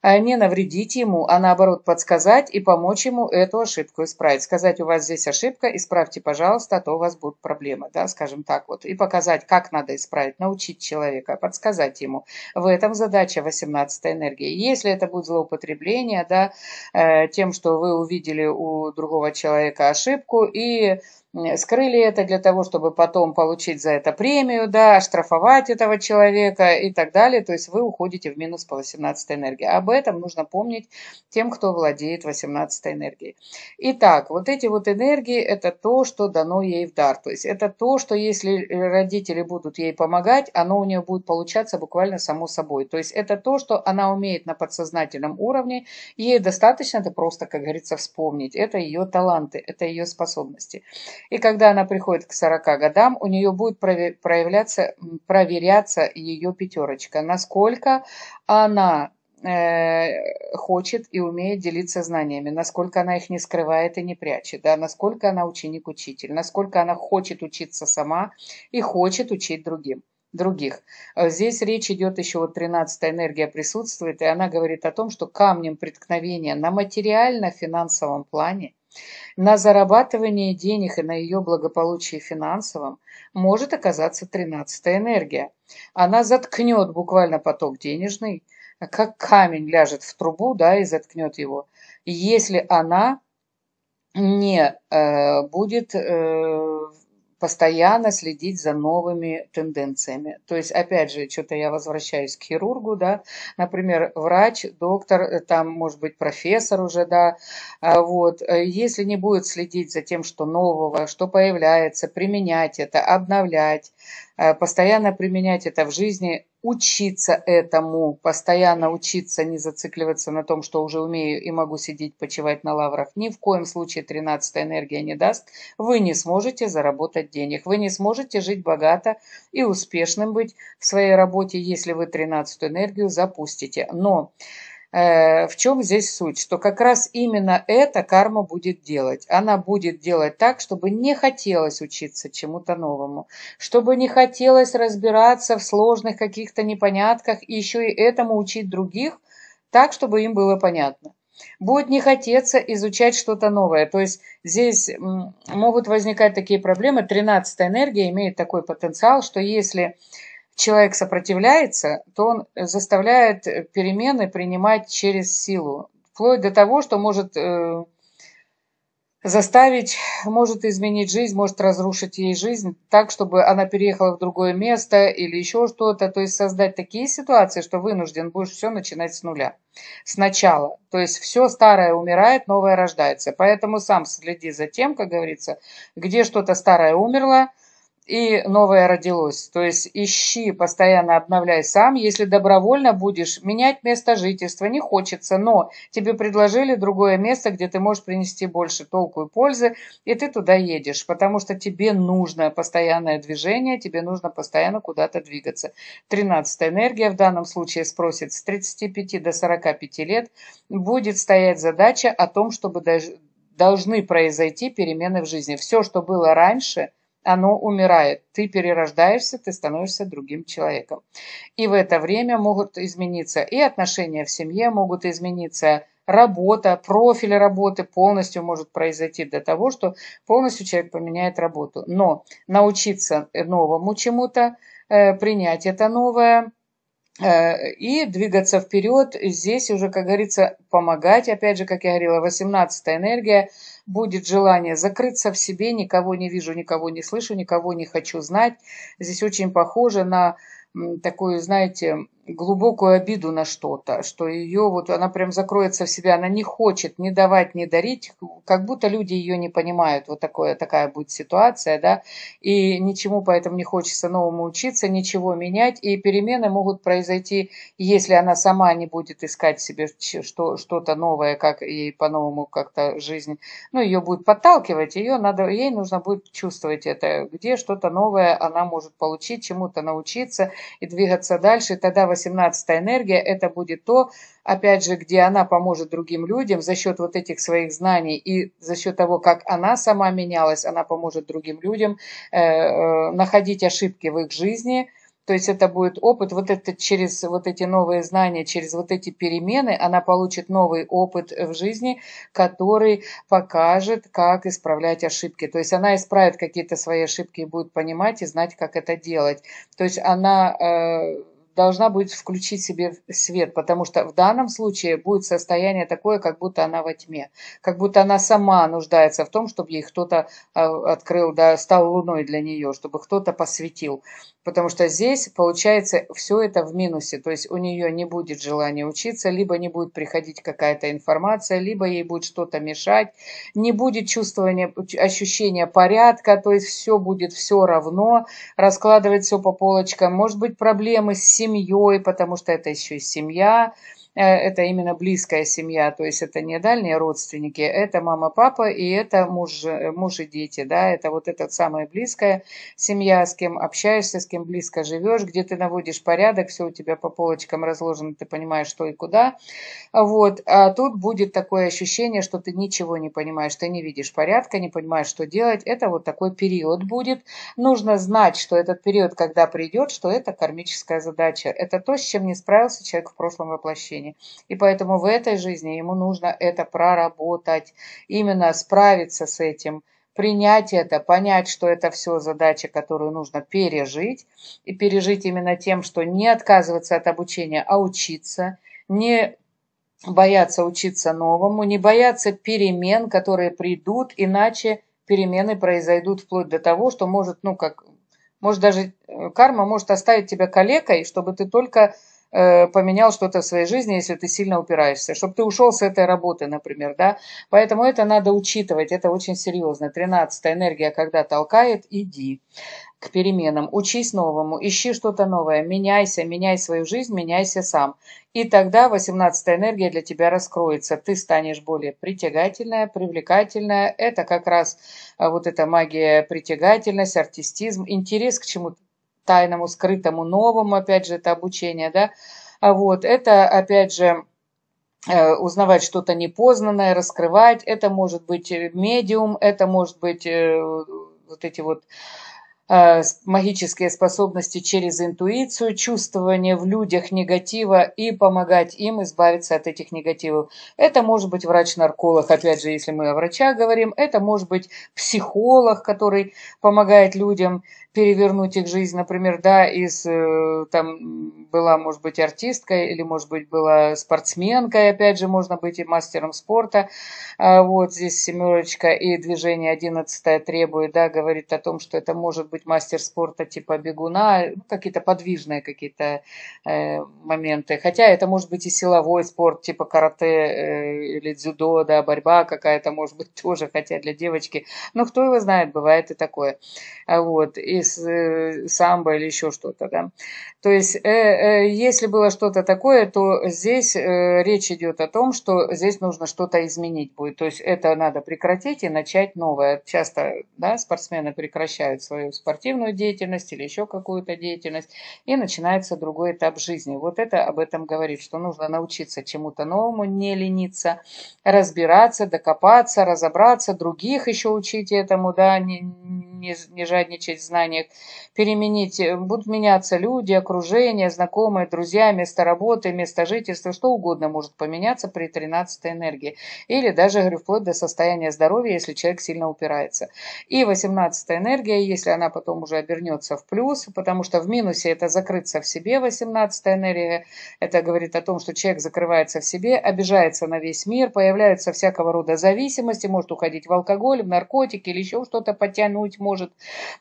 а не навредить ему, а наоборот подсказать и помочь ему эту ошибку исправить. Сказать, у вас здесь ошибка, исправьте, пожалуйста, а то у вас будут проблемы, да, скажем так вот. И показать, как надо исправить, научить человека, подсказать ему. В этом задача 18 энергии. Если это будет злоупотребление, да, э, тем, что вы увидели у другого человека ошибку и скрыли это для того, чтобы потом получить за это премию, да, оштрафовать этого человека и так далее. То есть вы уходите в минус по 18 энергии. Об этом нужно помнить тем, кто владеет 18 энергией. Итак, вот эти вот энергии – это то, что дано ей в дар. То есть это то, что если родители будут ей помогать, оно у нее будет получаться буквально само собой. То есть это то, что она умеет на подсознательном уровне. Ей достаточно это просто, как говорится, вспомнить. Это ее таланты, это ее способности и когда она приходит к 40 годам, у нее будет проявляться, проверяться ее пятерочка, насколько она э, хочет и умеет делиться знаниями, насколько она их не скрывает и не прячет, да, насколько она ученик-учитель, насколько она хочет учиться сама и хочет учить другим других. Э, здесь речь идет еще, вот 13 энергия присутствует, и она говорит о том, что камнем преткновения на материально-финансовом плане – на зарабатывание денег и на ее благополучие финансовом может оказаться тринадцатая энергия. Она заткнет буквально поток денежный, как камень ляжет в трубу, да, и заткнет его, если она не э, будет э, постоянно следить за новыми тенденциями. То есть, опять же, что-то я возвращаюсь к хирургу, да, например, врач, доктор, э, там, может быть, профессор уже, да, а, вот. Э, если не будет следить за тем, что нового, что появляется, применять это, обновлять, э, постоянно применять это в жизни, учиться этому, постоянно учиться, не зацикливаться на том, что уже умею и могу сидеть, почивать на лаврах. Ни в коем случае 13 энергия не даст. Вы не сможете заработать денег. Вы не сможете жить богато и успешным быть в своей работе, если вы 13 энергию запустите. Но Э, в чем здесь суть? Что как раз именно это карма будет делать. Она будет делать так, чтобы не хотелось учиться чему-то новому, чтобы не хотелось разбираться в сложных каких-то непонятках и еще и этому учить других так, чтобы им было понятно. Будет не хотеться изучать что-то новое. То есть здесь могут возникать такие проблемы. Тринадцатая энергия имеет такой потенциал, что если человек сопротивляется, то он заставляет перемены принимать через силу, вплоть до того, что может э, заставить, может изменить жизнь, может разрушить ей жизнь так, чтобы она переехала в другое место или еще что-то. То есть создать такие ситуации, что вынужден будешь все начинать с нуля, сначала. То есть все старое умирает, новое рождается. Поэтому сам следи за тем, как говорится, где что-то старое умерло – и новое родилось. То есть ищи, постоянно обновляй сам. Если добровольно будешь менять место жительства, не хочется, но тебе предложили другое место, где ты можешь принести больше толку и пользы, и ты туда едешь, потому что тебе нужно постоянное движение, тебе нужно постоянно куда-то двигаться. 13 энергия в данном случае спросит с 35 до 45 лет. Будет стоять задача о том, чтобы должны произойти перемены в жизни. Все, что было раньше – оно умирает. Ты перерождаешься, ты становишься другим человеком. И в это время могут измениться и отношения в семье, могут измениться работа, профиль работы полностью может произойти до того, что полностью человек поменяет работу. Но научиться новому чему-то, э, принять это новое, э, и двигаться вперед. Здесь уже, как говорится, помогать. Опять же, как я говорила, 18 энергия – будет желание закрыться в себе, никого не вижу, никого не слышу, никого не хочу знать. Здесь очень похоже на такую, знаете, глубокую обиду на что-то, что ее вот она прям закроется в себя, она не хочет не давать, не дарить, как будто люди ее не понимают. Вот такое, такая будет ситуация, да, и ничему поэтому не хочется новому учиться, ничего менять, и перемены могут произойти, если она сама не будет искать себе что, что-то новое, как ей по-новому как-то жизнь, ну, ее будет подталкивать, ее надо, ей нужно будет чувствовать это, где что-то новое она может получить, чему-то научиться и двигаться дальше, и тогда 18 энергия – это будет то, опять же, где она поможет другим людям за счет вот этих своих знаний и за счет того, как она сама менялась, она поможет другим людям э, э, находить ошибки в их жизни – то есть это будет опыт, вот это через вот эти новые знания, через вот эти перемены, она получит новый опыт в жизни, который покажет, как исправлять ошибки. То есть она исправит какие-то свои ошибки и будет понимать и знать, как это делать. То есть она... Э должна будет включить себе свет, потому что в данном случае будет состояние такое, как будто она во тьме, как будто она сама нуждается в том, чтобы ей кто-то э, открыл, да, стал луной для нее, чтобы кто-то посветил потому что здесь получается все это в минусе, то есть у нее не будет желания учиться, либо не будет приходить какая-то информация, либо ей будет что-то мешать, не будет чувствования, ощущения порядка, то есть все будет все равно, раскладывать все по полочкам, может быть проблемы с семьей, потому что это еще и семья, Э, это именно близкая семья, то есть это не дальние родственники, это мама, папа и это муж, э, муж и дети, да, это вот эта самая близкая семья, с кем общаешься, с кем близко живешь, где ты наводишь порядок, все у тебя по полочкам разложено, ты понимаешь, что и куда, вот, а тут будет такое ощущение, что ты ничего не понимаешь, ты не видишь порядка, не понимаешь, что делать, это вот такой период будет, нужно знать, что этот период, когда придет, что это кармическая задача, это то, с чем не справился человек в прошлом воплощении жизни. И поэтому в этой жизни ему нужно это проработать, именно справиться с этим, принять это, понять, что это все задача, которую нужно пережить, и пережить именно тем, что не отказываться от обучения, а учиться, не бояться учиться новому, не бояться перемен, которые придут, иначе перемены произойдут вплоть до того, что может, ну, как, может даже э, карма может оставить тебя калекой, чтобы ты только Э, поменял что-то в своей жизни, если ты сильно упираешься, чтобы ты ушел с этой работы, например, да. Поэтому это надо учитывать, это очень серьезно. Тринадцатая энергия, когда толкает, иди к переменам, учись новому, ищи что-то новое, меняйся, меняй свою жизнь, меняйся сам. И тогда восемнадцатая энергия для тебя раскроется. Ты станешь более притягательная, привлекательная. Это как раз э, вот эта магия притягательность, артистизм, интерес к чему-то тайному, скрытому, новому, опять же, это обучение, да, а вот, это, опять же, э, узнавать что-то непознанное, раскрывать, это может быть э, медиум, это может быть э, вот эти вот магические способности через интуицию, чувствование в людях негатива и помогать им избавиться от этих негативов. Это может быть врач-нарколог, опять же, если мы о врачах говорим, это может быть психолог, который помогает людям перевернуть их жизнь, например, да, из, э, там, была, может быть, артисткой, или, может быть, была спортсменкой, опять же, можно быть и мастером спорта, а вот здесь семерочка, и движение одиннадцатое требует, да, говорит о том, что это может быть мастер спорта типа бегуна, ну, какие-то подвижные какие-то э, моменты, хотя это может быть и силовой спорт, типа карате э, или дзюдо, да, борьба какая-то, может быть, тоже, хотя для девочки, но ну, кто его знает, бывает и такое, вот, и Э, самбо или еще что-то. Да? То есть, э, э, если было что-то такое, то здесь речь идет о том, что здесь нужно что-то изменить будет. То есть, это надо прекратить и начать новое. Часто да, спортсмены прекращают свою спортивную деятельность или еще какую-то деятельность, и начинается другой этап жизни. Вот это об этом говорит, что нужно научиться чему-то новому, не лениться, разбираться, докопаться, разобраться, других еще учить этому, да, не, не, не жадничать в знаниях, переменить, э, будут меняться люди, окружение, знакомые, друзья, место работы, место жительства, что угодно может поменяться при 13 энергии. Или даже, говорю, вплоть до состояния здоровья, если человек сильно упирается. И 18 энергия, если она потом уже обернется в плюс, потому что в минусе это закрыться в себе, 18 энергия, это говорит о том, что человек закрывается в себе, обижается на весь мир, появляются всякого рода зависимости, может уходить в алкоголь, в наркотики или еще что-то подтянуть, может может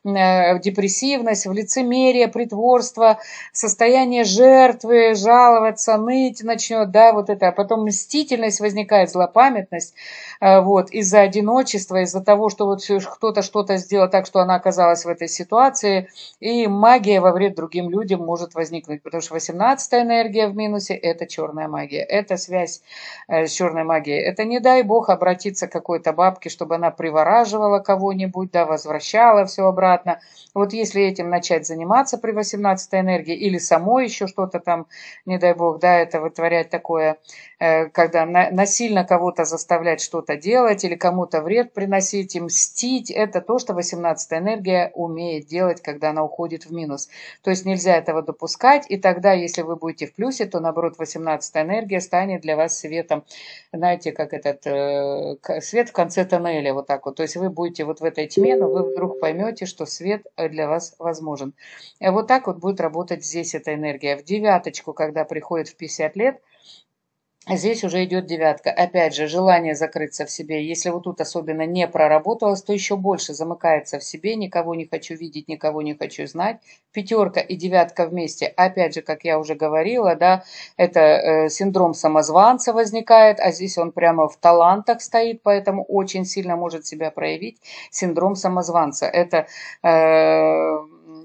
э, депрессивность, в лицемерие, притворство, состояние жертвы, жаловаться, ныть начнет, да, вот это. А потом мстительность возникает, злопамятность, э, вот, из-за одиночества, из-за того, что вот кто-то что-то сделал так, что она оказалась в этой ситуации, и магия во вред другим людям может возникнуть, потому что 18 энергия в минусе – это черная магия, это связь э, с черной магией. Это не дай бог обратиться к какой-то бабке, чтобы она привораживала кого-нибудь, да, возвращала начала все обратно. Вот если этим начать заниматься при 18-й энергии или самой еще что-то там, не дай бог, да, это вытворять такое, Э, когда насильно кого-то заставлять что-то делать или кому-то вред приносить, и мстить, это то, что 18-я энергия умеет делать, когда она уходит в минус. То есть нельзя этого допускать, и тогда, если вы будете в плюсе, то, наоборот, 18-я энергия станет для вас светом, знаете, как этот э, свет в конце тоннеля, вот так вот. То есть вы будете вот в этой тьме, но вы вдруг поймете, что свет э, для вас возможен. И э, вот так вот будет работать здесь эта энергия. В девяточку, когда приходит в 50 лет, Здесь уже идет девятка. Опять же, желание закрыться в себе. Если вот тут особенно не проработалось, то еще больше замыкается в себе. Никого не хочу видеть, никого не хочу знать. Пятерка и девятка вместе. Опять же, как я уже говорила, да, это э, синдром самозванца возникает, а здесь он прямо в талантах стоит, поэтому очень сильно может себя проявить синдром самозванца. Это э,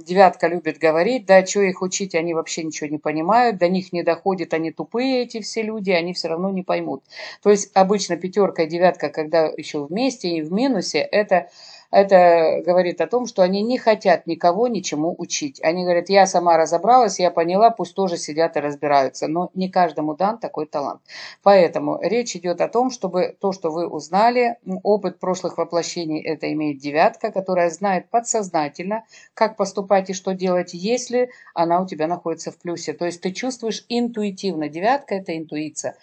девятка любит говорить, да, что их учить, они вообще ничего не понимают, до них не доходит, они тупые эти все люди, они все равно не поймут. То есть обычно пятерка и девятка, когда еще вместе и в минусе, это это говорит о том, что они не хотят никого ничему учить. Они говорят, я сама разобралась, я поняла, пусть тоже сидят и разбираются. Но не каждому дан такой талант. Поэтому речь идет о том, чтобы то, что вы узнали, опыт прошлых воплощений, это имеет девятка, которая знает подсознательно, как поступать и что делать, если она у тебя находится в плюсе. То есть ты чувствуешь интуитивно. Девятка – это интуиция.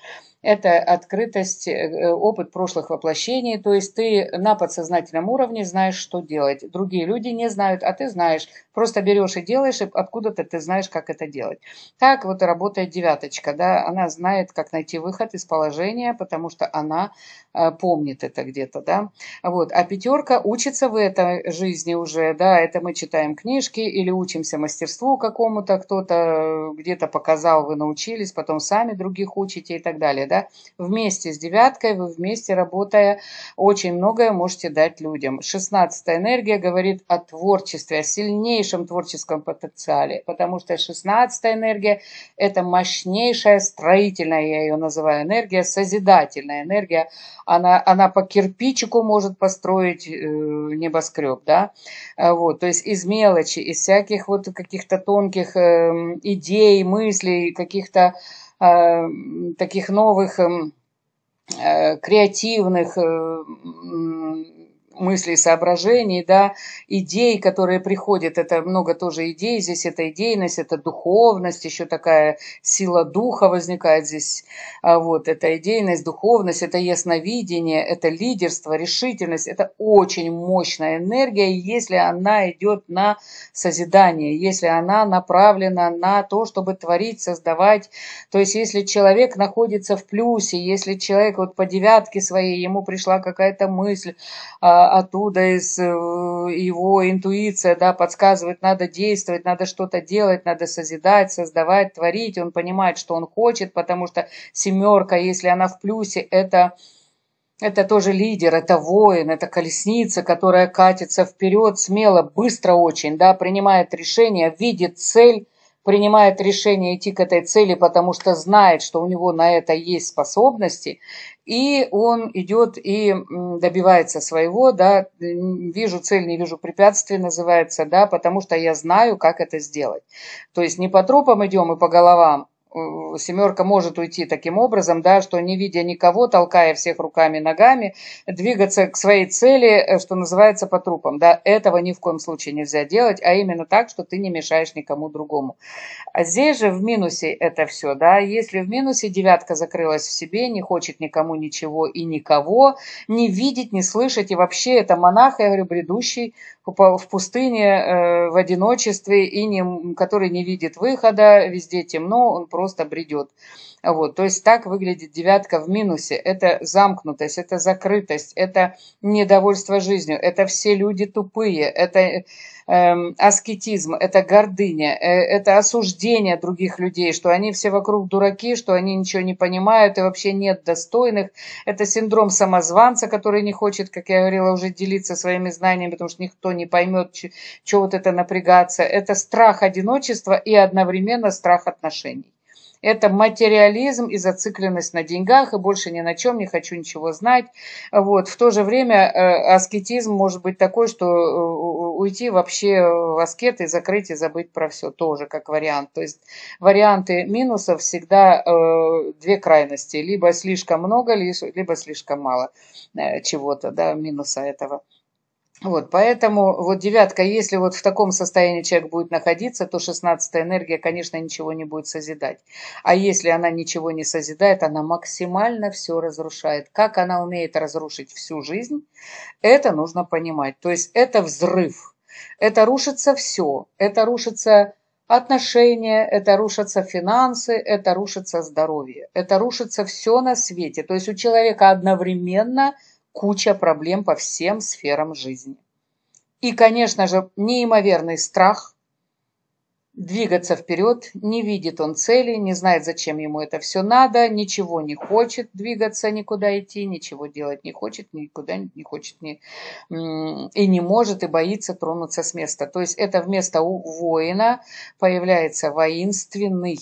Это открытость, э, э, опыт прошлых воплощений. То есть ты на подсознательном уровне знаешь, что делать. Другие люди не знают, а ты знаешь. Просто берешь и делаешь, и откуда-то ты знаешь, как это делать. Так вот работает девяточка. Да? Она знает, как найти выход из положения, потому что она Э, помнит это где-то, да. Вот. А пятерка учится в этой жизни уже, да, это мы читаем книжки или учимся мастерству какому-то, кто-то э, где-то показал, вы научились, потом сами других учите и так далее, да. Вместе с девяткой, вы вместе работая, очень многое можете дать людям. Шестнадцатая энергия говорит о творчестве, о сильнейшем творческом потенциале, потому что шестнадцатая энергия – это мощнейшая строительная, я ее называю, энергия, созидательная энергия, она, она по кирпичику может построить э, небоскреб, да, э, вот, то есть из мелочи, из всяких вот каких-то тонких эм, идей, мыслей, каких-то эм, таких новых эм, э, креативных мыслей, соображений, да, идей, которые приходят. Это много тоже идей. Здесь это идейность, это духовность, еще такая сила духа возникает здесь. а Вот, это идейность, духовность, это ясновидение, это лидерство, решительность. Это очень мощная энергия, если она идет на созидание, если она направлена на то, чтобы творить, создавать. То есть, если человек находится в плюсе, если человек вот по девятке своей, ему пришла какая-то мысль, а, оттуда из э, его интуиция, да, подсказывает, надо действовать, надо что-то делать, надо созидать, создавать, творить. Он понимает, что он хочет, потому что семерка, если она в плюсе, это... Это тоже лидер, это воин, это колесница, которая катится вперед смело, быстро очень, да, принимает решение, видит цель, принимает решение идти к этой цели, потому что знает, что у него на это есть способности, и он идет и добивается своего, да, вижу цель, не вижу препятствий, называется, да, потому что я знаю, как это сделать. То есть не по тропам идем и по головам, Э, семерка может уйти таким образом, да, что не видя никого, толкая всех руками и ногами, двигаться к своей цели, э, что называется, по трупам. Да, этого ни в коем случае нельзя делать, а именно так, что ты не мешаешь никому другому. А здесь же в минусе это все, да, если в минусе девятка закрылась в себе, не хочет никому ничего и никого, не видеть, не слышать, и вообще это монах, я говорю, бредущий в пустыне, э, в одиночестве, и не, который не видит выхода, везде темно, он просто бредет. Вот, то есть так выглядит девятка в минусе. Это замкнутость, это закрытость, это недовольство жизнью, это все люди тупые, это эм, аскетизм, это гордыня, э, это осуждение других людей, что они все вокруг дураки, что они ничего не понимают и вообще нет достойных. Это синдром самозванца, который не хочет, как я говорила, уже делиться своими знаниями, потому что никто не поймет, что вот это напрягаться. Это страх одиночества и одновременно страх отношений. Это материализм и зацикленность на деньгах, и больше ни на чем не хочу ничего знать. Вот. В то же время э, аскетизм может быть такой, что э, уйти вообще в аскет и закрыть и забыть про все тоже, как вариант. То есть варианты минусов всегда э, две крайности. Либо слишком много, либо слишком мало э, чего-то, да, минуса этого. Вот, поэтому вот девятка, если вот в таком состоянии человек будет находиться, то шестнадцатая энергия, конечно, ничего не будет созидать. А если она ничего не созидает, она максимально все разрушает. Как она умеет разрушить всю жизнь, это нужно понимать. То есть это взрыв, это рушится все, это рушится отношения, это рушатся финансы, это рушится здоровье, это рушится все на свете. То есть у человека одновременно – куча проблем по всем сферам жизни. И, конечно же, неимоверный страх двигаться вперед, не видит он цели, не знает, зачем ему это все надо, ничего не хочет двигаться, никуда идти, ничего делать не хочет, никуда не хочет не, и не может, и боится тронуться с места. То есть это вместо воина появляется воинственный,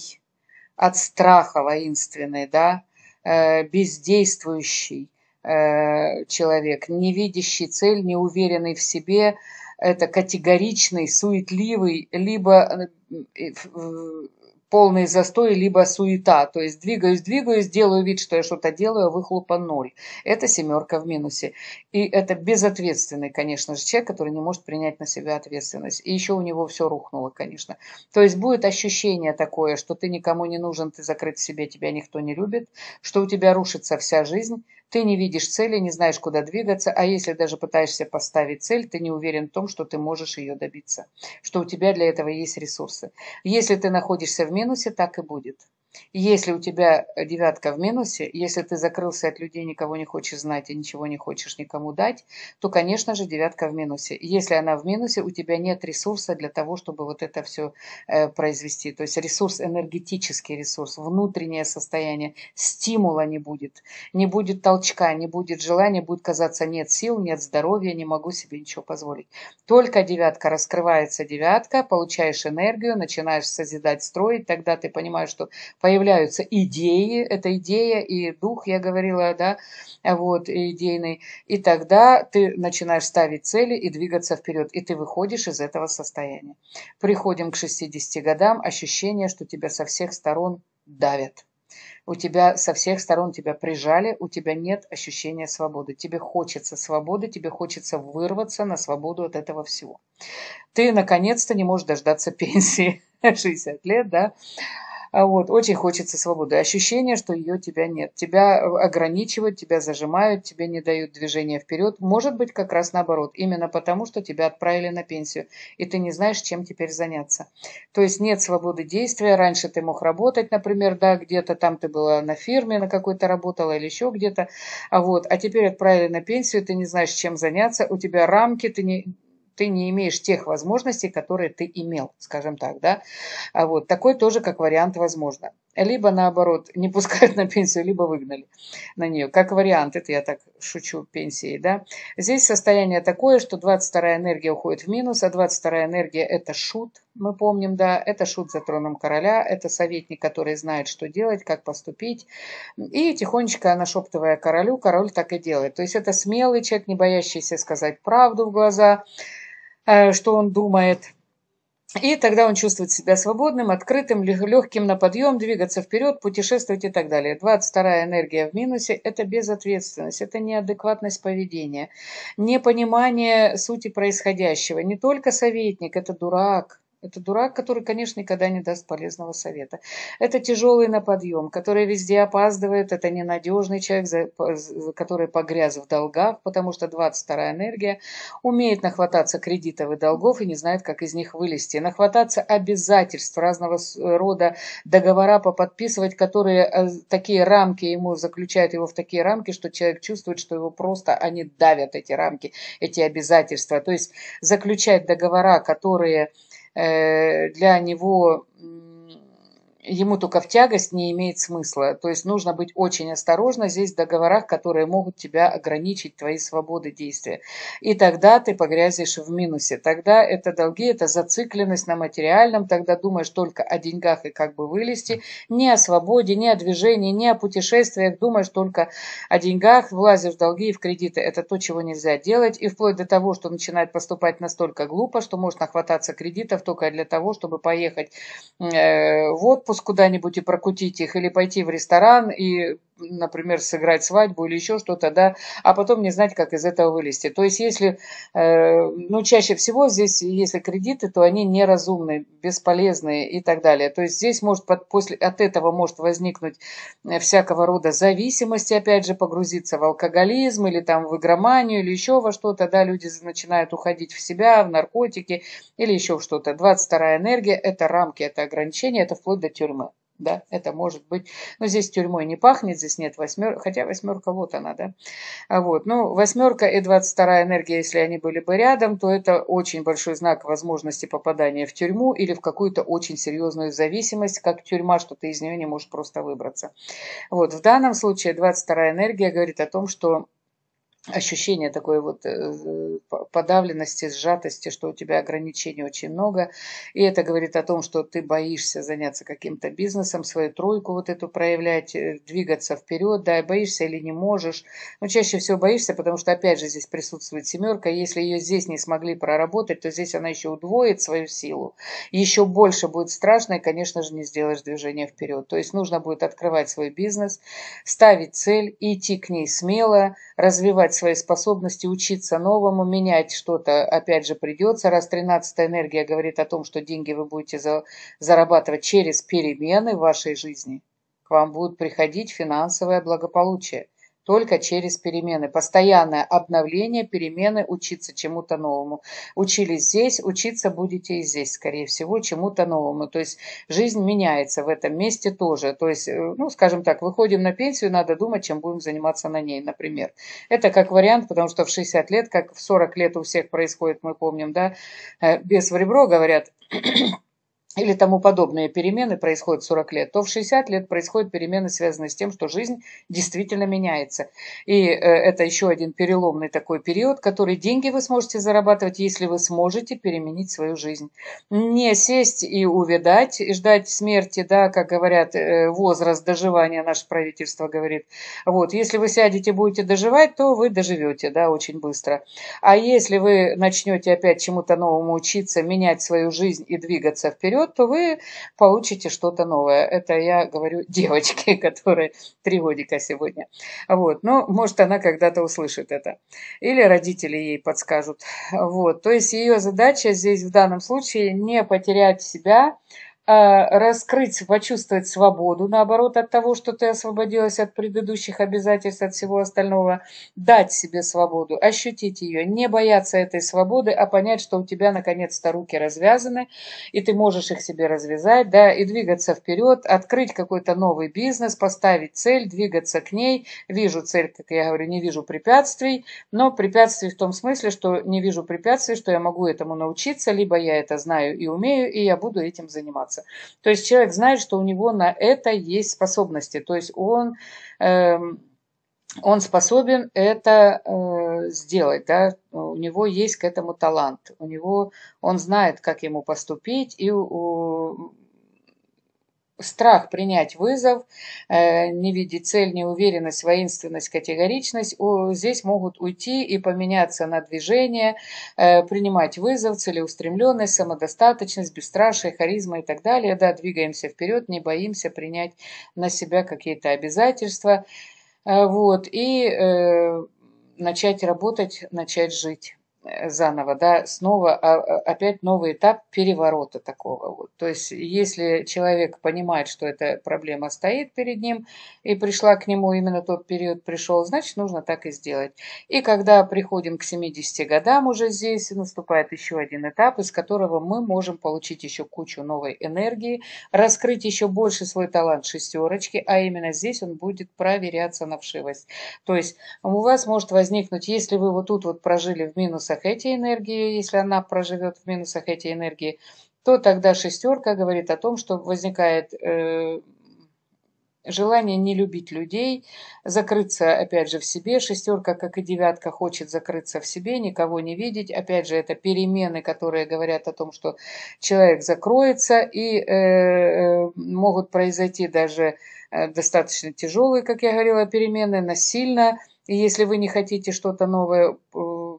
от страха воинственный, да, э, бездействующий, Э, человек, не видящий цель, не уверенный в себе, это категоричный, суетливый, либо э, э, полный застой, либо суета. То есть двигаюсь, двигаюсь, делаю вид, что я что-то делаю, а выхлопа ноль. Это семерка в минусе. И это безответственный, конечно же, человек, который не может принять на себя ответственность. И еще у него все рухнуло, конечно. То есть будет ощущение такое, что ты никому не нужен, ты закрыт в себе, тебя никто не любит, что у тебя рушится вся жизнь, ты не видишь цели, не знаешь, куда двигаться, а если даже пытаешься поставить цель, ты не уверен в том, что ты можешь ее добиться, что у тебя для этого есть ресурсы. Если ты находишься в минусе, минусе так и будет если у тебя э, девятка в минусе, если ты закрылся от людей, никого не хочешь знать и ничего не хочешь никому дать, то, конечно же, девятка в минусе. Если она в минусе, у тебя нет ресурса для того, чтобы вот это все э, произвести. То есть ресурс, энергетический ресурс, внутреннее состояние, стимула не будет, не будет толчка, не будет желания, будет казаться нет сил, нет здоровья, не могу себе ничего позволить. Только девятка раскрывается, девятка, получаешь энергию, начинаешь созидать, строить, тогда ты понимаешь, что появляются идеи, это идея и дух, я говорила, да, вот, идейный, и тогда ты начинаешь ставить цели и двигаться вперед, и ты выходишь из этого состояния. Приходим к 60 годам, ощущение, что тебя со всех сторон давят. У тебя со всех сторон тебя прижали, у тебя нет ощущения свободы. Тебе хочется свободы, тебе хочется вырваться на свободу от этого всего. Ты, наконец-то, не можешь дождаться пенсии 60 лет, да? А вот, очень хочется свободы. Ощущение, что ее тебя нет. Тебя э, ограничивают, тебя зажимают, тебе не дают движения вперед. Может быть, как раз наоборот. Именно потому, что тебя отправили на пенсию. И ты не знаешь, чем теперь заняться. То есть нет свободы действия. Раньше ты мог работать, например, да, где-то там ты была на фирме, на какой-то работала или еще где-то. А вот, а теперь отправили на пенсию, ты не знаешь, чем заняться. У тебя рамки, ты не, ты не имеешь тех возможностей, которые ты имел, скажем так, да. А вот такой тоже как вариант возможно. Либо наоборот, не пускают на пенсию, либо выгнали на нее. Как вариант, это я так шучу, пенсии, да. Здесь состояние такое, что 22 энергия уходит в минус, а 22 энергия это шут, мы помним, да, это шут за троном короля, это советник, который знает, что делать, как поступить. И тихонечко нашептывая королю, король так и делает. То есть это смелый человек, не боящийся сказать правду в глаза, Э, что он думает. И тогда он чувствует себя свободным, открытым, легким на подъем, двигаться вперед, путешествовать и так далее. 22 энергия в минусе – это безответственность, это неадекватность поведения, непонимание сути происходящего. Не только советник – это дурак, это дурак, который, конечно, никогда не даст полезного совета. Это тяжелый на подъем, который везде опаздывает. Это ненадежный человек, который погряз в долгах, потому что 22-я энергия умеет нахвататься кредитов и долгов и не знает, как из них вылезти. Нахвататься обязательств разного э, рода договора поподписывать, которые э, такие рамки ему заключают его в такие рамки, что человек чувствует, что его просто они давят эти рамки, эти обязательства. То есть заключать договора, которые Э, для него ему только в тягость не имеет смысла. То есть нужно быть очень осторожно здесь в договорах, которые могут тебя ограничить, твои свободы действия. И тогда ты погрязешь в минусе. Тогда это долги, это зацикленность на материальном, тогда думаешь только о деньгах и как бы вылезти, не о свободе, не о движении, не о путешествиях, думаешь только о деньгах, влазишь в долги и в кредиты. Это то, чего нельзя делать. И вплоть до того, что начинает поступать настолько глупо, что может нахвататься кредитов только для того, чтобы поехать э, в отпуск, куда-нибудь и прокутить их, или пойти в ресторан и например, сыграть свадьбу или еще что-то, да, а потом не знать, как из этого вылезти. То есть, если, э, ну, чаще всего здесь, если кредиты, то они неразумные, бесполезные и так далее. То есть, здесь может после, от этого может возникнуть э, всякого рода зависимость, опять же, погрузиться в алкоголизм или там в игроманию или еще во что-то, да, люди начинают уходить в себя, в наркотики или еще что-то. 22 энергия – это рамки, это ограничения, это вплоть до тюрьмы да, это может быть, но ну, здесь тюрьмой не пахнет, здесь нет восьмерки, хотя восьмерка вот она, да, а вот, ну, восьмерка и 22 энергия, если они были бы рядом, то это очень большой знак возможности попадания в тюрьму или в какую-то очень серьезную зависимость, как тюрьма, что ты из нее не можешь просто выбраться. Вот, в данном случае 22 энергия говорит о том, что ощущение такой вот э, э, подавленности, сжатости, что у тебя ограничений очень много. И это говорит о том, что ты боишься заняться каким-то бизнесом, свою тройку вот эту проявлять, э, двигаться вперед, да, боишься или не можешь. Но чаще всего боишься, потому что, опять же, здесь присутствует семерка. Если ее здесь не смогли проработать, то здесь она еще удвоит свою силу. Еще больше будет страшно, и, конечно же, не сделаешь движение вперед. То есть нужно будет открывать свой бизнес, ставить цель, идти к ней смело, развивать развивать свои способности, учиться новому, менять что-то, опять же, придется. Раз 13 энергия говорит о том, что деньги вы будете за, зарабатывать через перемены в вашей жизни, к вам будут приходить финансовое благополучие только через перемены. Постоянное обновление, перемены, учиться чему-то новому. Учились здесь, учиться будете и здесь, скорее всего, чему-то новому. То есть жизнь меняется в этом месте тоже. То есть, э, ну, скажем так, выходим на пенсию, надо думать, чем будем заниматься на ней, например. Это как вариант, потому что в 60 лет, как в 40 лет у всех происходит, мы помним, да, э, без в ребро говорят, или тому подобные перемены происходят в 40 лет, то в 60 лет происходят перемены, связанные с тем, что жизнь действительно меняется. И э, это еще один переломный такой период, который деньги вы сможете зарабатывать, если вы сможете переменить свою жизнь. Не сесть и увидать, и ждать смерти, да, как говорят, э, возраст доживания наше правительство говорит. Вот, если вы сядете, будете доживать, то вы доживете, да, очень быстро. А если вы начнете опять чему-то новому учиться, менять свою жизнь и двигаться вперед, наоборот, то вы получите что-то новое. Это я говорю девочке, которая три годика сегодня. Вот. Но, ну, может, она когда-то услышит это. Или родители ей подскажут. Вот. То есть ее задача здесь в данном случае не потерять себя, Э, раскрыть, почувствовать свободу, наоборот, от того, что ты освободилась от предыдущих обязательств, от всего остального, дать себе свободу, ощутить ее, не бояться этой свободы, а понять, что у тебя наконец-то руки развязаны, и ты можешь их себе развязать, да, и двигаться вперед, открыть какой-то новый бизнес, поставить цель, двигаться к ней. Вижу цель, как я говорю, не вижу препятствий, но препятствий в том смысле, что не вижу препятствий, что я могу этому научиться, либо я это знаю и умею, и я буду этим заниматься заниматься. То есть человек знает, что у него на это есть способности. То есть он, эм, он способен это э, сделать. Да? У него есть к этому талант. У него, он знает, как ему поступить. И у, страх принять вызов, э, не видеть цель, неуверенность, воинственность, категоричность, здесь могут уйти и поменяться на движение, э, принимать вызов, целеустремленность, самодостаточность, бесстрашие, харизма и так далее. Да, двигаемся вперед, не боимся принять на себя какие-то обязательства. Э, вот, и начать работать, начать жить. Э, заново, да, снова а, а, опять новый этап переворота такого. Вот. То есть, если человек понимает, что эта проблема стоит перед ним, и пришла к нему именно тот период пришел, значит, нужно так и сделать. И когда приходим к 70 годам уже здесь, наступает еще один этап, из которого мы можем получить еще кучу новой энергии, раскрыть еще больше свой талант шестерочки, а именно здесь он будет проверяться на вшивость. То есть, у вас может возникнуть, если вы вот тут вот прожили в минус плюсах эти энергии, если она проживет в минусах эти энергии, то тогда шестерка говорит о том, что возникает э, желание не любить людей, закрыться, опять же, в себе. Шестерка, как и девятка, хочет закрыться в себе, никого не видеть. Опять же, это перемены, которые говорят о том, что человек закроется, и э, э могут произойти даже э, достаточно тяжелые, как я говорила, перемены, насильно. И если вы не хотите что-то новое э,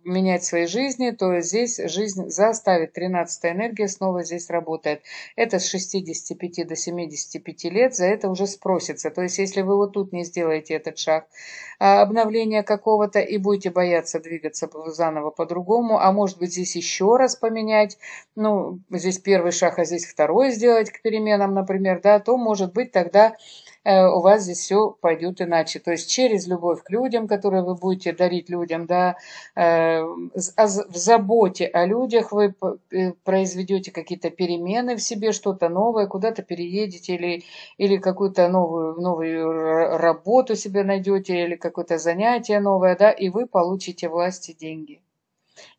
менять свои жизни, то здесь жизнь заставит. 13 энергия снова здесь работает. Это с 65 до 75 лет, за это уже спросится. То есть, если вы вот тут не сделаете этот шаг а, обновления какого-то и будете бояться двигаться заново по-другому, а может быть здесь еще раз поменять, ну, здесь первый шаг, а здесь второй сделать к переменам, например, да, то может быть тогда Э, у вас здесь все пойдет иначе. То есть через любовь к людям, которую вы будете дарить людям, да, э, а в заботе о людях вы э, произведете какие-то перемены в себе, что-то новое, куда-то переедете или, или какую-то новую, новую работу себе найдете, или какое-то занятие новое, да, и вы получите власть и деньги.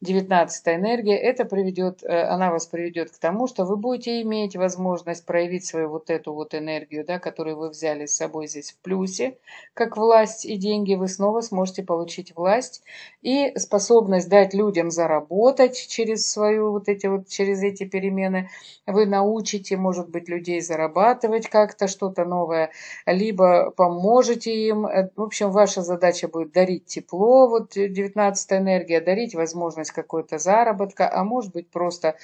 19 энергия, это приведет, э, она вас приведет к тому, что вы будете иметь возможность проявить свою вот эту вот энергию, да, которую вы взяли с собой здесь в плюсе, как власть и деньги, вы снова сможете получить власть и способность дать людям заработать через свою вот эти вот, через эти перемены. Вы научите, может быть, людей зарабатывать как-то что-то новое, либо поможете им. Э, в общем, ваша задача будет дарить тепло, вот 19 энергия, дарить возможность возможность какой-то заработка, а может быть просто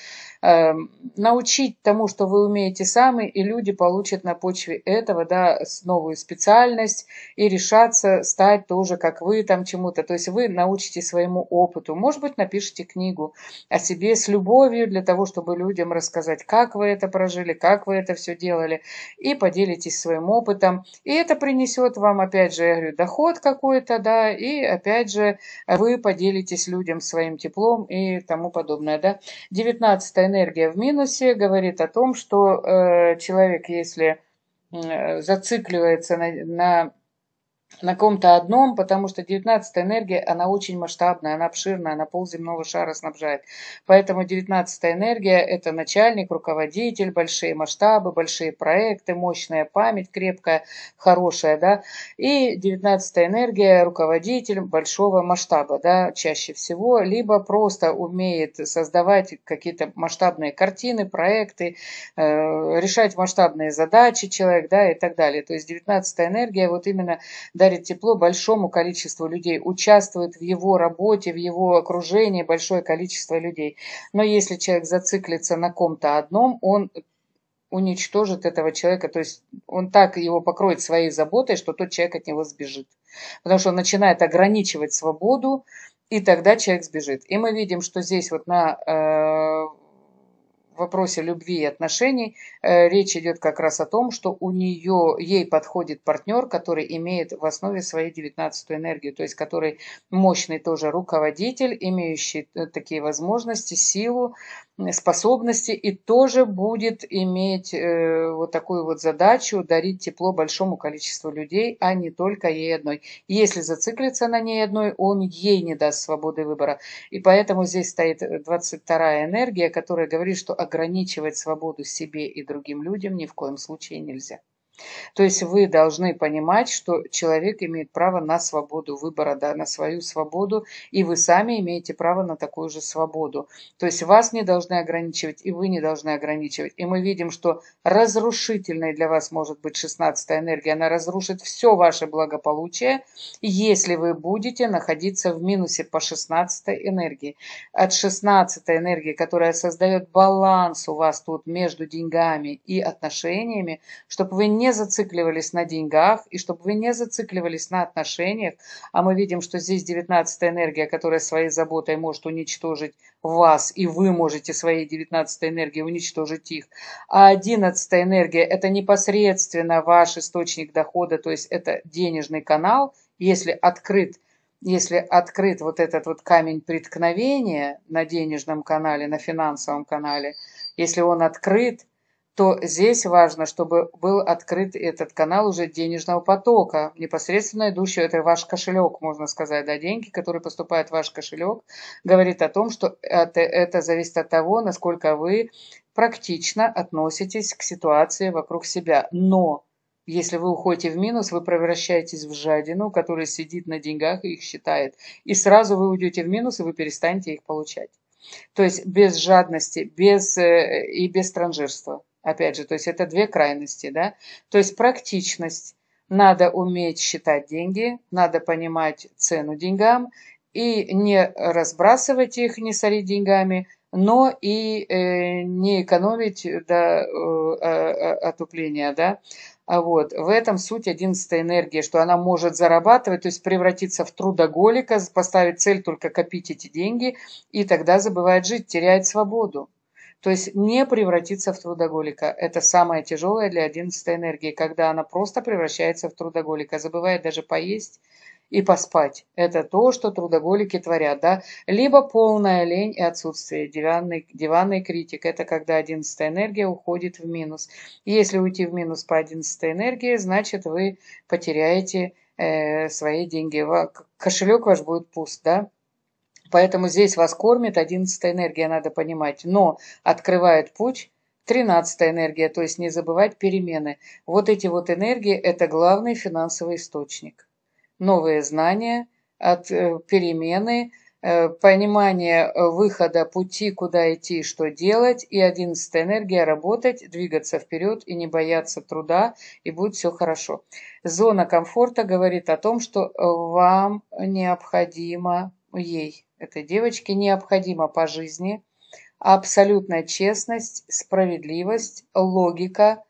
э, научить тому, что вы умеете сами, и люди получат на почве этого да, новую специальность и решаться стать тоже, как вы, там чему-то. То есть вы научите своему опыту. Может быть, напишите книгу о себе с любовью для того, чтобы людям рассказать, как вы это прожили, как вы это все делали, и поделитесь своим опытом. И это принесет вам, опять же, я говорю, доход какой-то, да, и опять же вы поделитесь людям своим теплом теплом и тому подобное. Да? 19 энергия в минусе говорит о том, что э, человек, если э, зацикливается на, на на ком-то одном, потому что 19-я энергия, она очень масштабная, она обширная, она полземного шара снабжает. Поэтому 19-я энергия – это начальник, руководитель, большие масштабы, большие проекты, мощная память крепкая, хорошая, да. И 19-я энергия – руководитель большого масштаба, да, чаще всего, либо просто умеет создавать какие-то масштабные картины, проекты, э, решать масштабные задачи человек, да, и так далее. То есть 19-я энергия вот именно дарит тепло большому количеству людей, участвует в его работе, в его окружении большое количество людей. Но если человек зациклится на ком-то одном, он уничтожит этого человека, то есть он так его покроет своей заботой, что тот человек от него сбежит. Потому что он начинает ограничивать свободу, и тогда человек сбежит. И мы видим, что здесь вот на э, вопросе любви и отношений э, речь идет как раз о том, что у нее, ей подходит партнер, который имеет в основе своей 19-ю энергию, то есть который мощный тоже руководитель, имеющий э, такие возможности, силу, способности и тоже будет иметь э, вот такую вот задачу дарить тепло большому количеству людей, а не только ей одной. Если зациклиться на ней одной, он ей не даст свободы выбора. И поэтому здесь стоит 22-я энергия, которая говорит, что ограничивать свободу себе и другим людям ни в коем случае нельзя. То есть вы должны понимать, что человек имеет право на свободу выбора, да, на свою свободу, и вы сами имеете право на такую же свободу. То есть вас не должны ограничивать, и вы не должны ограничивать. И мы видим, что разрушительной для вас может быть 16-я энергия. Она разрушит все ваше благополучие, если вы будете находиться в минусе по 16-й энергии. От 16-й энергии, которая создает баланс у вас тут между деньгами и отношениями, чтобы вы не зацикливались на деньгах, и чтобы вы не зацикливались на отношениях, а мы видим, что здесь 19 энергия, которая своей заботой может уничтожить вас, и вы можете своей 19 энергией уничтожить их. А 11 энергия – это непосредственно ваш источник дохода, то есть это денежный канал, если открыт если открыт вот этот вот камень преткновения на денежном канале, на финансовом канале, если он открыт, то здесь важно, чтобы был открыт этот канал уже денежного потока, непосредственно идущего это ваш кошелек, можно сказать, да, деньги, которые поступают в ваш кошелек, говорит о том, что это, это зависит от того, насколько вы практично относитесь к ситуации вокруг себя. Но если вы уходите в минус, вы превращаетесь в жадину, которая сидит на деньгах и их считает. И сразу вы уйдете в минус, и вы перестанете их получать. То есть без жадности без, э, и без транжирства. Опять же, то есть это две крайности, да? То есть практичность. Надо уметь считать деньги, надо понимать цену деньгам и не разбрасывать их, не сорить деньгами, но и э, не экономить до э, отупления, да. А вот. В этом суть 11 энергии, что она может зарабатывать, то есть превратиться в трудоголика, поставить цель только копить эти деньги, и тогда забывает жить, теряет свободу. То есть не превратиться в трудоголика. Это самое тяжелое для 11 энергии, когда она просто превращается в трудоголика, забывает даже поесть и поспать. Это то, что трудоголики творят, да? Либо полная лень и отсутствие, диванный, диванный критик. Это когда 11 энергия уходит в минус. Если уйти в минус по 11 энергии, значит вы потеряете э, свои деньги. Кошелек ваш будет пуст, да? Поэтому здесь вас кормит 11 энергия, надо понимать. Но открывает путь 13 энергия, то есть не забывать перемены. Вот эти вот энергии – это главный финансовый источник. Новые знания от э, перемены, э, понимание выхода пути, куда идти, что делать, и 11 энергия – работать, двигаться вперед и не бояться труда, и будет все хорошо. Зона комфорта говорит о том, что э, вам необходимо ей Этой девочке необходима по жизни абсолютная честность, справедливость, логика,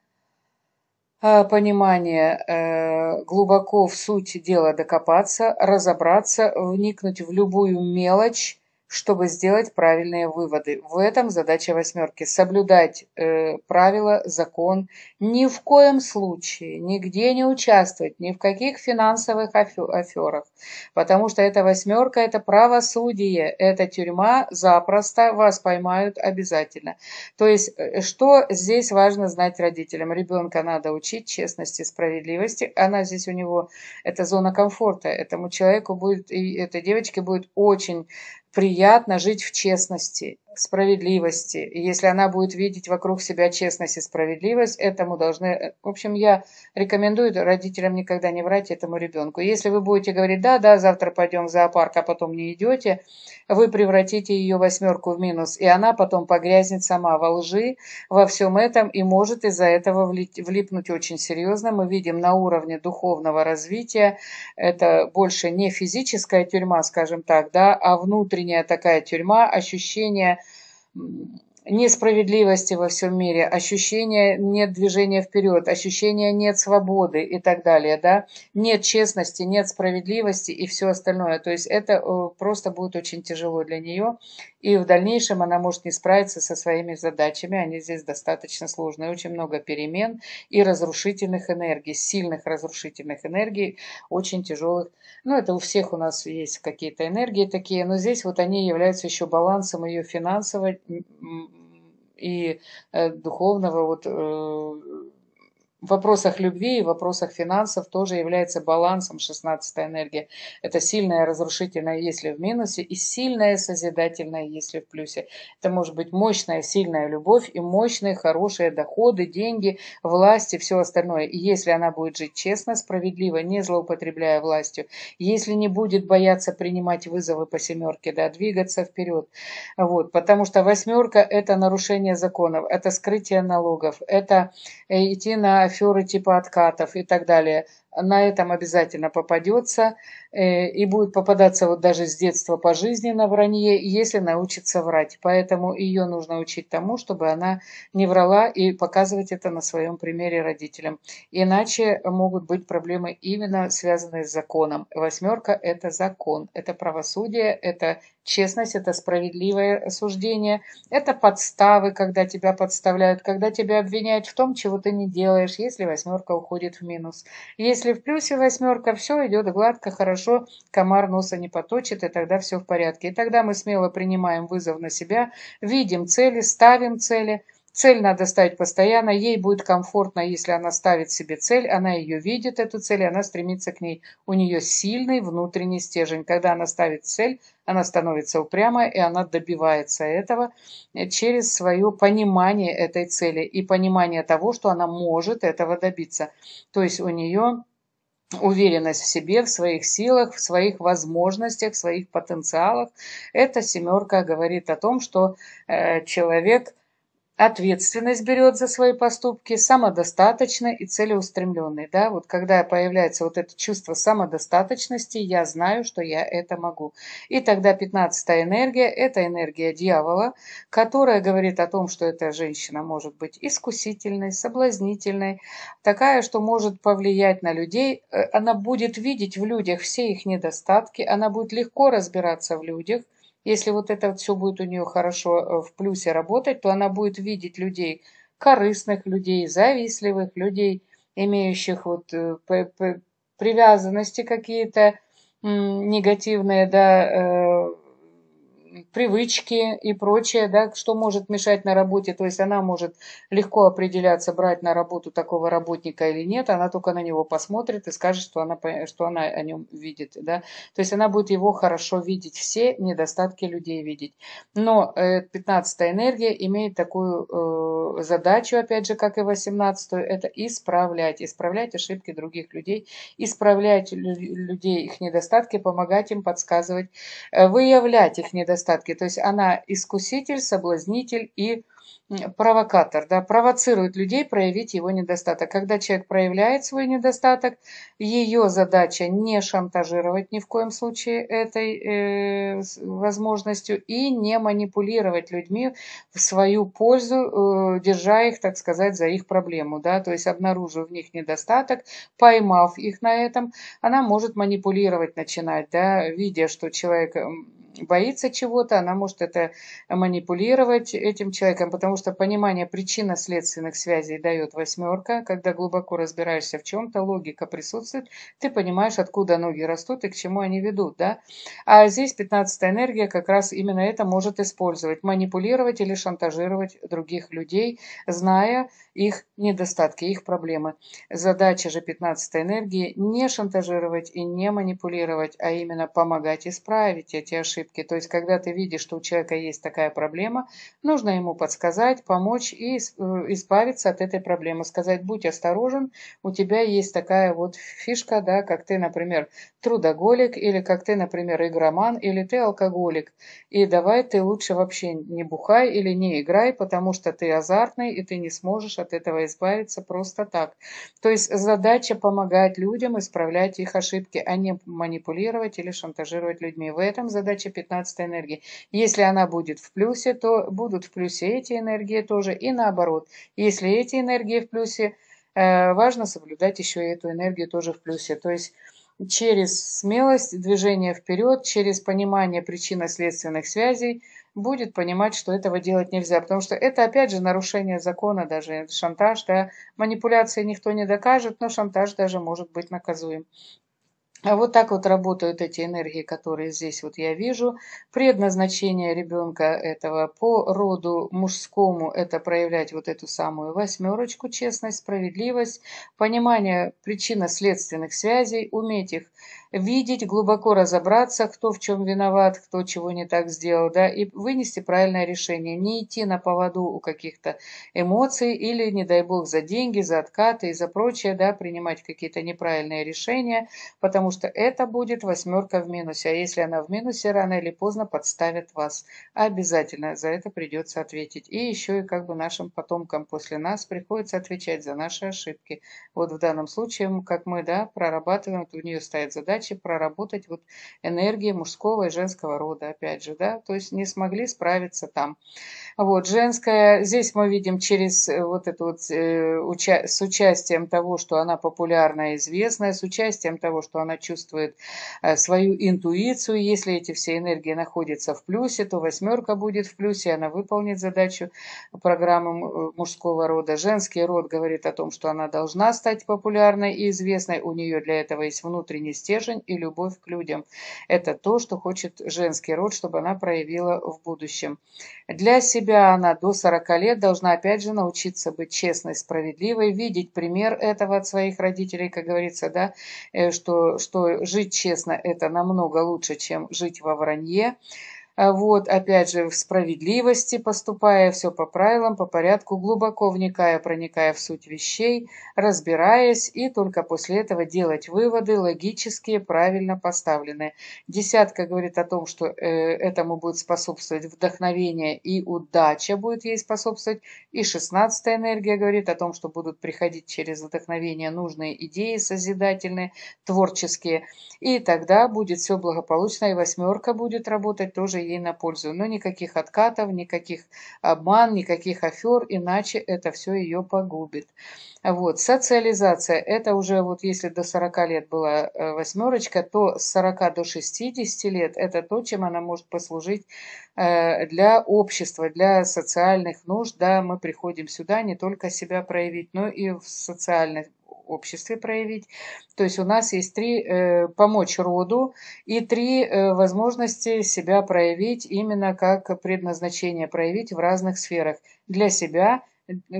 э, понимание э, глубоко в суть дела докопаться, разобраться, вникнуть в любую мелочь, чтобы сделать правильные выводы. В этом задача восьмерки. Соблюдать э, правила, закон. Ни в коем случае, нигде не участвовать, ни в каких финансовых аферах. Потому что эта восьмерка – это правосудие, это тюрьма, запросто вас поймают обязательно. То есть, э, что здесь важно знать родителям? Ребенка надо учить честности, справедливости. Она здесь у него, это зона комфорта. Этому человеку будет, и этой девочке будет очень приятно жить в честности справедливости. И если она будет видеть вокруг себя честность и справедливость, этому должны... Э, в общем, я рекомендую родителям никогда не врать этому ребенку. Если вы будете говорить, да, да, завтра пойдем в зоопарк, а потом не идете, вы превратите ее восьмерку в минус, и она потом погрязнет сама во лжи, во всем этом, и может из-за этого влипнуть очень серьезно. Мы видим на уровне духовного развития, это больше не физическая тюрьма, скажем так, да, а внутренняя такая тюрьма, ощущение 嗯 несправедливости во всем мире, ощущение нет движения вперед, ощущение нет свободы и так далее, да, нет честности, нет справедливости и все остальное. То есть это э, просто будет очень тяжело для нее, и в дальнейшем она может не справиться со своими задачами, они здесь достаточно сложные, очень много перемен и разрушительных энергий, сильных разрушительных энергий, очень тяжелых. Ну, это у всех у нас есть какие-то энергии такие, но здесь вот они являются еще балансом ее финансовой и э, духовного вот э, в вопросах любви и в вопросах финансов тоже является балансом 16 энергия. Это сильная разрушительная, если в минусе, и сильная созидательная, если в плюсе. Это может быть мощная, сильная любовь и мощные, хорошие доходы, деньги, власть и все остальное. И если она будет жить честно, справедливо, не злоупотребляя властью, если не будет бояться принимать вызовы по семерке, да, двигаться вперед. Вот, потому что восьмерка – это нарушение законов, это скрытие налогов, это э, идти на аферы типа откатов и так далее на этом обязательно попадется э, и будет попадаться вот даже с детства по жизни на вранье, если научится врать. Поэтому ее нужно учить тому, чтобы она не врала и показывать это на своем примере родителям. Иначе могут быть проблемы именно связанные с законом. Восьмерка – это закон, это правосудие, это честность, это справедливое суждение, это подставы, когда тебя подставляют, когда тебя обвиняют в том, чего ты не делаешь, если восьмерка уходит в минус. Если если в плюсе восьмерка, все идет гладко, хорошо, комар носа не поточит, и тогда все в порядке. И тогда мы смело принимаем вызов на себя, видим цели, ставим цели. Цель надо ставить постоянно, ей будет комфортно, если она ставит себе цель, она ее видит, эту цель, она стремится к ней. У нее сильный внутренний стержень. Когда она ставит цель, она становится упрямой, и она добивается этого через свое понимание этой цели и понимание того, что она может этого добиться. То есть у нее уверенность в себе, в своих силах, в своих возможностях, в своих потенциалах. Эта семерка говорит о том, что э, человек – ответственность берет за свои поступки, самодостаточный и целеустремленный. Да? Вот когда появляется вот это чувство самодостаточности, я знаю, что я это могу. И тогда пятнадцатая энергия – это энергия дьявола, которая говорит о том, что эта женщина может быть искусительной, соблазнительной, такая, что может повлиять на людей. Э, она будет видеть в людях все их недостатки, она будет легко разбираться в людях – если вот это вот все будет у нее хорошо э, в плюсе работать, то она будет видеть людей, корыстных людей, завистливых людей, имеющих вот э, привязанности какие-то негативные, да, э, привычки и прочее, да, что может мешать на работе. То есть она может легко определяться, брать на работу такого работника или нет. Она только на него посмотрит и скажет, что она, что она о нем видит. Да. То есть она будет его хорошо видеть, все недостатки людей видеть. Но 15-я э, энергия имеет такую э, задачу, опять же, как и 18-ю, это исправлять. Исправлять ошибки других людей, исправлять людей их недостатки, помогать им подсказывать, э, выявлять их недостатки недостатки. То есть она искуситель, соблазнитель и провокатор, да, провоцирует людей проявить его недостаток. Когда человек проявляет свой недостаток, ее задача не шантажировать ни в коем случае этой э, возможностью и не манипулировать людьми в свою пользу, э, держа их, так сказать, за их проблему, да, то есть обнаружив в них недостаток, поймав их на этом, она может манипулировать начинать, да, видя, что человек боится чего-то, она может это манипулировать этим человеком, потому что понимание причинно-следственных связей дает восьмерка. Когда глубоко разбираешься в чем-то, логика присутствует, ты понимаешь, откуда ноги растут и к чему они ведут, да? А здесь пятнадцатая энергия как раз именно это может использовать, манипулировать или шантажировать других людей, зная их недостатки, их проблемы. Задача же пятнадцатой энергии не шантажировать и не манипулировать, а именно помогать исправить эти ошибки ошибки. То есть, когда ты видишь, что у человека есть такая проблема, нужно ему подсказать, помочь и э, избавиться от этой проблемы. Сказать, будь осторожен, у тебя есть такая вот фишка, да, как ты, например, трудоголик, или как ты, например, игроман, или ты алкоголик. И давай ты лучше вообще не бухай или не играй, потому что ты азартный, и ты не сможешь от этого избавиться просто так. То есть, задача помогать людям исправлять их ошибки, а не манипулировать или шантажировать людьми. В этом задача 15 энергии. Если она будет в плюсе, то будут в плюсе эти энергии тоже, и наоборот. Если эти энергии в плюсе, э, важно соблюдать еще и эту энергию тоже в плюсе. То есть через смелость, движение вперед, через понимание причинно-следственных связей будет понимать, что этого делать нельзя. Потому что это, опять же, нарушение закона даже, шантаж, да, манипуляции никто не докажет, но шантаж даже может быть наказуем. А вот так вот работают эти энергии, которые здесь вот я вижу. Предназначение ребенка этого по роду мужскому – это проявлять вот эту самую восьмерочку, честность, справедливость, понимание причинно-следственных связей, уметь их видеть, глубоко разобраться, кто в чем виноват, кто чего не так сделал, да, и вынести правильное решение, не идти на поводу у каких-то эмоций или, не дай бог, за деньги, за откаты и за прочее, да, принимать какие-то неправильные решения, потому что это будет восьмерка в минусе, а если она в минусе, рано или поздно подставят вас. Обязательно за это придется ответить. И еще и как бы нашим потомкам после нас приходится отвечать за наши ошибки. Вот в данном случае, как мы, да, прорабатываем, у нее стоит задача, задачи проработать вот энергии мужского и женского рода, опять же, да, то есть не смогли справиться там. Вот, женская, здесь мы видим через э, вот это вот, э, уча с участием того, что она популярная, известная, с участием того, что она чувствует э, свою интуицию, если эти все энергии находятся в плюсе, то восьмерка будет в плюсе, она выполнит задачу программы мужского рода. Женский род говорит о том, что она должна стать популярной и известной, у нее для этого есть внутренний стержень, стержень и любовь к людям. Это то, что хочет женский род, чтобы она проявила в будущем. Для себя она до 40 лет должна опять же научиться быть честной, справедливой, видеть пример этого от своих родителей, как говорится, да, э, что, что жить честно – это намного лучше, чем жить во вранье. А вот, опять же, в справедливости, поступая все по правилам, по порядку, глубоко вникая, проникая в суть вещей, разбираясь, и только после этого делать выводы, логические, правильно поставленные. Десятка говорит о том, что э, этому будет способствовать вдохновение и удача будет ей способствовать. И шестнадцатая энергия говорит о том, что будут приходить через вдохновение нужные идеи созидательные, творческие. И тогда будет все благополучно, и восьмерка будет работать тоже ей на пользу. Но никаких откатов, никаких обман, никаких афер, иначе это все ее погубит. Вот. Социализация. Это уже вот если до 40 лет была э, восьмерочка, то с 40 до 60 лет это то, чем она может послужить э, для общества, для социальных нужд. Да, мы приходим сюда не только себя проявить, но и в социальных обществе проявить. То есть у нас есть три э, помочь роду и три э, возможности себя проявить именно как предназначение проявить в разных сферах для себя,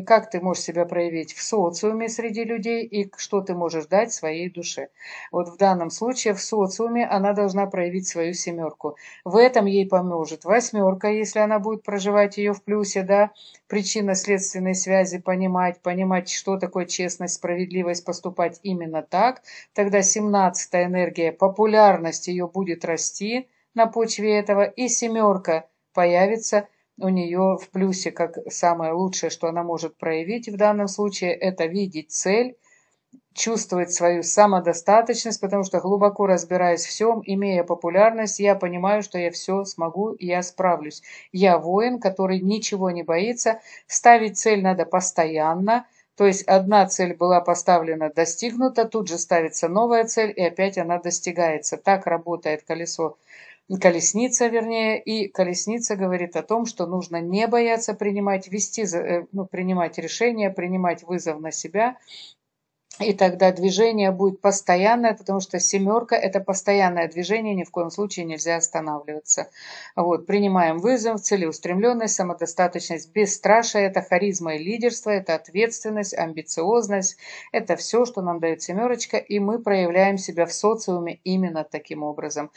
как ты можешь себя проявить в социуме среди людей и что ты можешь дать своей душе. Вот в данном случае в социуме она должна проявить свою семерку. В этом ей поможет восьмерка, если она будет проживать ее в плюсе, да, причинно-следственной связи понимать, понимать, что такое честность, справедливость, поступать именно так. Тогда семнадцатая энергия, популярность ее будет расти на почве этого, и семерка появится – у нее в плюсе как самое лучшее, что она может проявить в данном случае, это видеть цель, чувствовать свою самодостаточность, потому что глубоко разбираясь в всем, имея популярность, я понимаю, что я все смогу, я справлюсь. Я воин, который ничего не боится. Ставить цель надо постоянно, то есть одна цель была поставлена, достигнута, тут же ставится новая цель, и опять она достигается. Так работает колесо колесница, вернее, и колесница говорит о том, что нужно не бояться принимать, вести, э, ну, принимать решения, принимать вызов на себя, и тогда движение будет постоянное, потому что семерка – это постоянное движение, ни в коем случае нельзя останавливаться. Вот, принимаем вызов, целеустремленность, самодостаточность, бесстрашие – это харизма и лидерство, это ответственность, амбициозность. Это все, что нам дает семерочка, и мы проявляем себя в социуме именно таким образом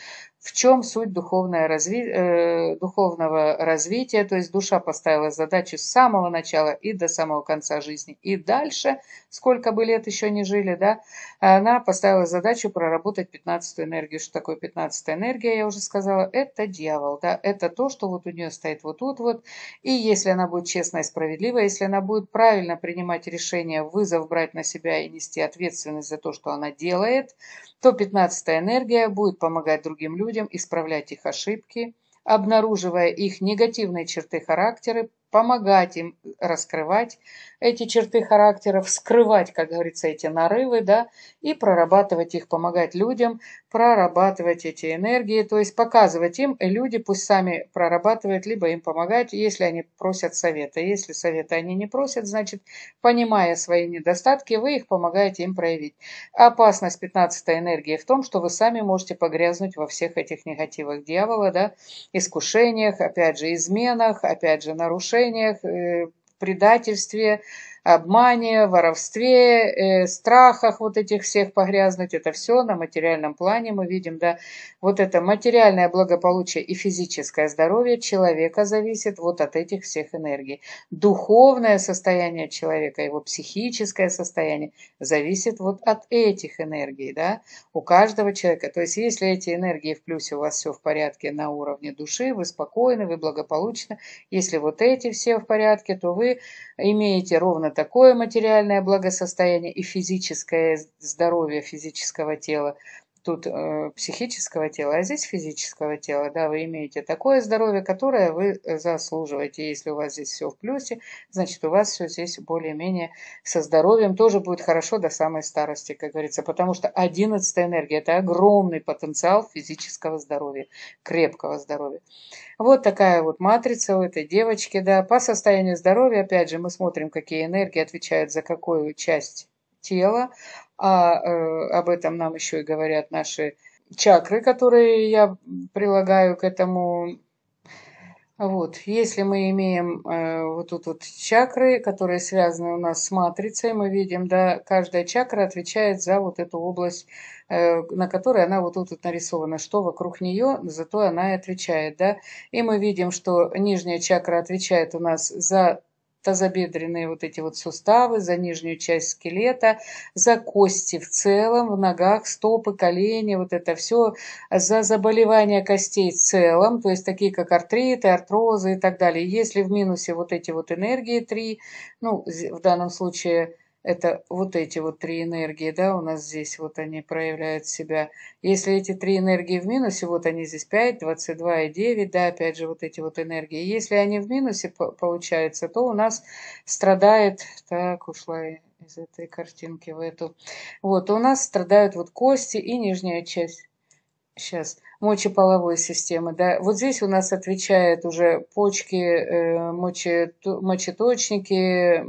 в чем суть духовное разви... э, духовного развития. То есть душа поставила задачу с самого начала и до самого конца жизни. И дальше, сколько бы лет еще не жили, да, она поставила задачу проработать 15-ю энергию. Что такое 15-я энергия, я уже сказала, это дьявол, да, это то, что вот у нее стоит вот тут вот. И если она будет честна и справедлива, если она будет правильно принимать решения, вызов брать на себя и нести ответственность за то, что она делает, 115-я энергия будет помогать другим людям исправлять их ошибки, обнаруживая их негативные черты характера, помогать им раскрывать эти черты характера, вскрывать, как говорится, эти нарывы, да, и прорабатывать их, помогать людям, прорабатывать эти энергии, то есть показывать им, и люди пусть сами прорабатывают, либо им помогать, если они просят совета. Если совета они не просят, значит, понимая свои недостатки, вы их помогаете им проявить. Опасность 15 энергии в том, что вы сами можете погрязнуть во всех этих негативах дьявола, да, искушениях, опять же, изменах, опять же, нарушениях, э, предательстве, обмане, воровстве, э, страхах вот этих всех погрязнуть. Это все на материальном плане мы видим, да. Вот это материальное благополучие и физическое здоровье человека зависит вот от этих всех энергий. Духовное состояние человека, его психическое состояние зависит вот от этих энергий, да, у каждого человека. То есть если эти энергии в плюсе, у вас все в порядке на уровне души, вы спокойны, вы благополучны. Если вот эти все в порядке, то вы имеете ровно такое материальное благосостояние и физическое здоровье физического тела, тут э, психического тела, а здесь физического тела, да, вы имеете такое здоровье, которое вы э, заслуживаете. Если у вас здесь все в плюсе, значит, у вас все здесь более-менее со здоровьем тоже будет хорошо до самой старости, как говорится, потому что 11 энергия – это огромный потенциал физического здоровья, крепкого здоровья. Вот такая вот матрица у этой девочки, да, по состоянию здоровья, опять же, мы смотрим, какие энергии отвечают за какую часть тела, а э, об этом нам еще и говорят наши чакры, которые я прилагаю к этому. Вот, если мы имеем э, вот тут вот чакры, которые связаны у нас с матрицей, мы видим, да, каждая чакра отвечает за вот эту область, э, на которой она вот тут вот нарисована, что вокруг нее, зато она и отвечает, да. И мы видим, что нижняя чакра отвечает у нас за тазобедренные вот эти вот суставы, за нижнюю часть скелета, за кости в целом, в ногах, стопы, колени, вот это все, за заболевания костей в целом, то есть такие как артриты, артрозы и так далее. Если в минусе вот эти вот энергии три, ну, в данном случае это вот эти вот три энергии, да, у нас здесь вот они проявляют себя. Если эти три энергии в минусе, вот они здесь 5, 22 и 9, да, опять же вот эти вот энергии. Если они в минусе, получается, то у нас страдает, так, ушла из этой картинки в эту. Вот, у нас страдают вот кости и нижняя часть сейчас мочеполовой системы, да, вот здесь у нас отвечает уже почки, э, мочеточники,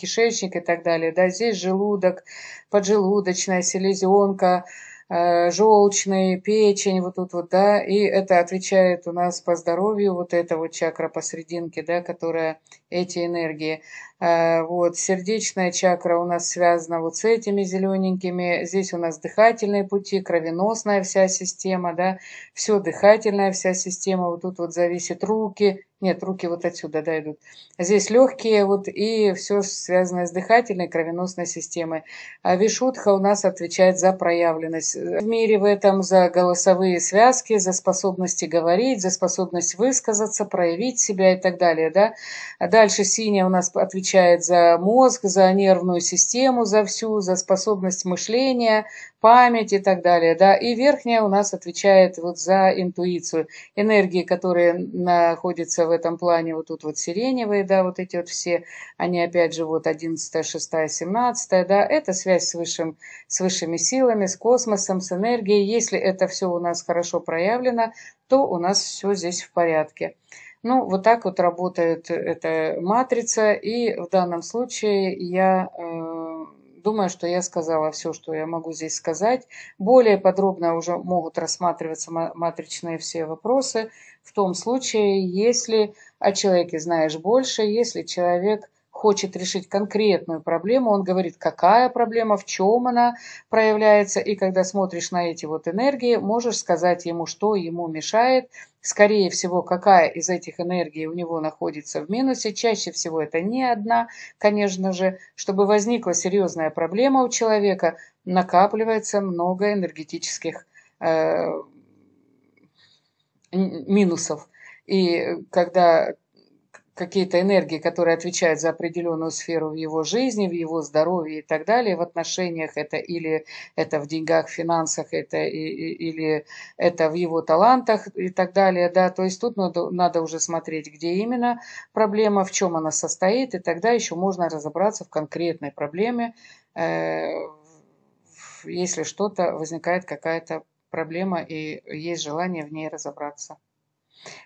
кишечник и так далее, да, здесь желудок, поджелудочная, селезенка, э, желчные, печень, вот тут вот, да, и это отвечает у нас по здоровью, вот эта вот чакра посерединке, да, которая эти энергии. Э, вот, сердечная чакра у нас связана вот с этими зелененькими. Здесь у нас дыхательные пути, кровеносная вся система, да, все дыхательная вся система. Вот тут вот зависит руки, нет, руки вот отсюда, да, идут. Здесь легкие, вот, и все связанное с дыхательной кровеносной системой. А Вишутха у нас отвечает за проявленность. В мире в этом за голосовые связки, за способности говорить, за способность высказаться, проявить себя и так далее, да. Да, Дальше синяя у нас отвечает за мозг, за нервную систему, за всю, за способность мышления, память и так далее. Да? И верхняя у нас отвечает вот за интуицию. Энергии, которые находятся в этом плане, вот тут вот сиреневые, да, вот эти вот все, они опять же вот 11, 6, 17, да, это связь с, высшим, с высшими силами, с космосом, с энергией. Если это все у нас хорошо проявлено, то у нас все здесь в порядке. Ну, вот так вот работает эта матрица, и в данном случае я э, думаю, что я сказала все, что я могу здесь сказать. Более подробно уже могут рассматриваться матричные все вопросы в том случае, если о человеке знаешь больше, если человек хочет решить конкретную проблему, он говорит, какая проблема, в чем она проявляется, и когда смотришь на эти вот энергии, можешь сказать ему, что ему мешает, скорее всего, какая из этих энергий у него находится в минусе, чаще всего это не одна, конечно же, чтобы возникла серьезная проблема у человека, накапливается много энергетических э, минусов. И когда какие-то энергии, которые отвечают за определенную сферу в его жизни, в его здоровье и так далее, в отношениях это или это в деньгах, финансах, это и, и, или это в его талантах и так далее, да, то есть тут надо, надо уже смотреть, где именно проблема, в чем она состоит, и тогда еще можно разобраться в конкретной проблеме, э, если что-то возникает какая-то проблема и есть желание в ней разобраться.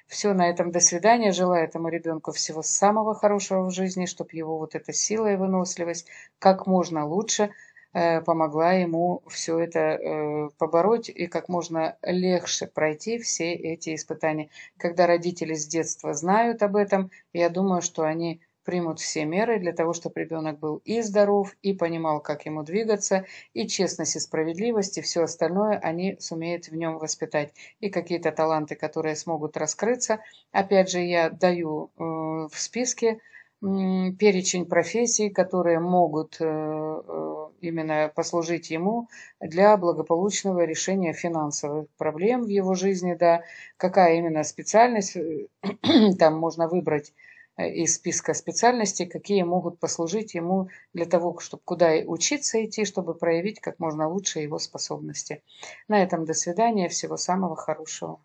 Все, на этом до свидания. Желаю этому ребенку всего самого хорошего в жизни, чтобы его вот эта сила и выносливость как можно лучше э, помогла ему все это э, побороть и как можно легче пройти все эти испытания. Когда родители с детства знают об этом, я думаю, что они примут все меры для того, чтобы ребенок был и здоров, и понимал, как ему двигаться, и честность и справедливость, и все остальное они сумеют в нем воспитать. И какие-то таланты, которые смогут раскрыться. Опять же, я даю э, в списке перечень профессий, которые могут э, э, именно послужить ему для благополучного решения финансовых проблем в его жизни, да, какая именно специальность, там можно выбрать Э, из списка специальностей, какие могут послужить ему для того, чтобы куда учиться идти, чтобы проявить как можно лучше его способности. На этом до свидания, всего самого хорошего.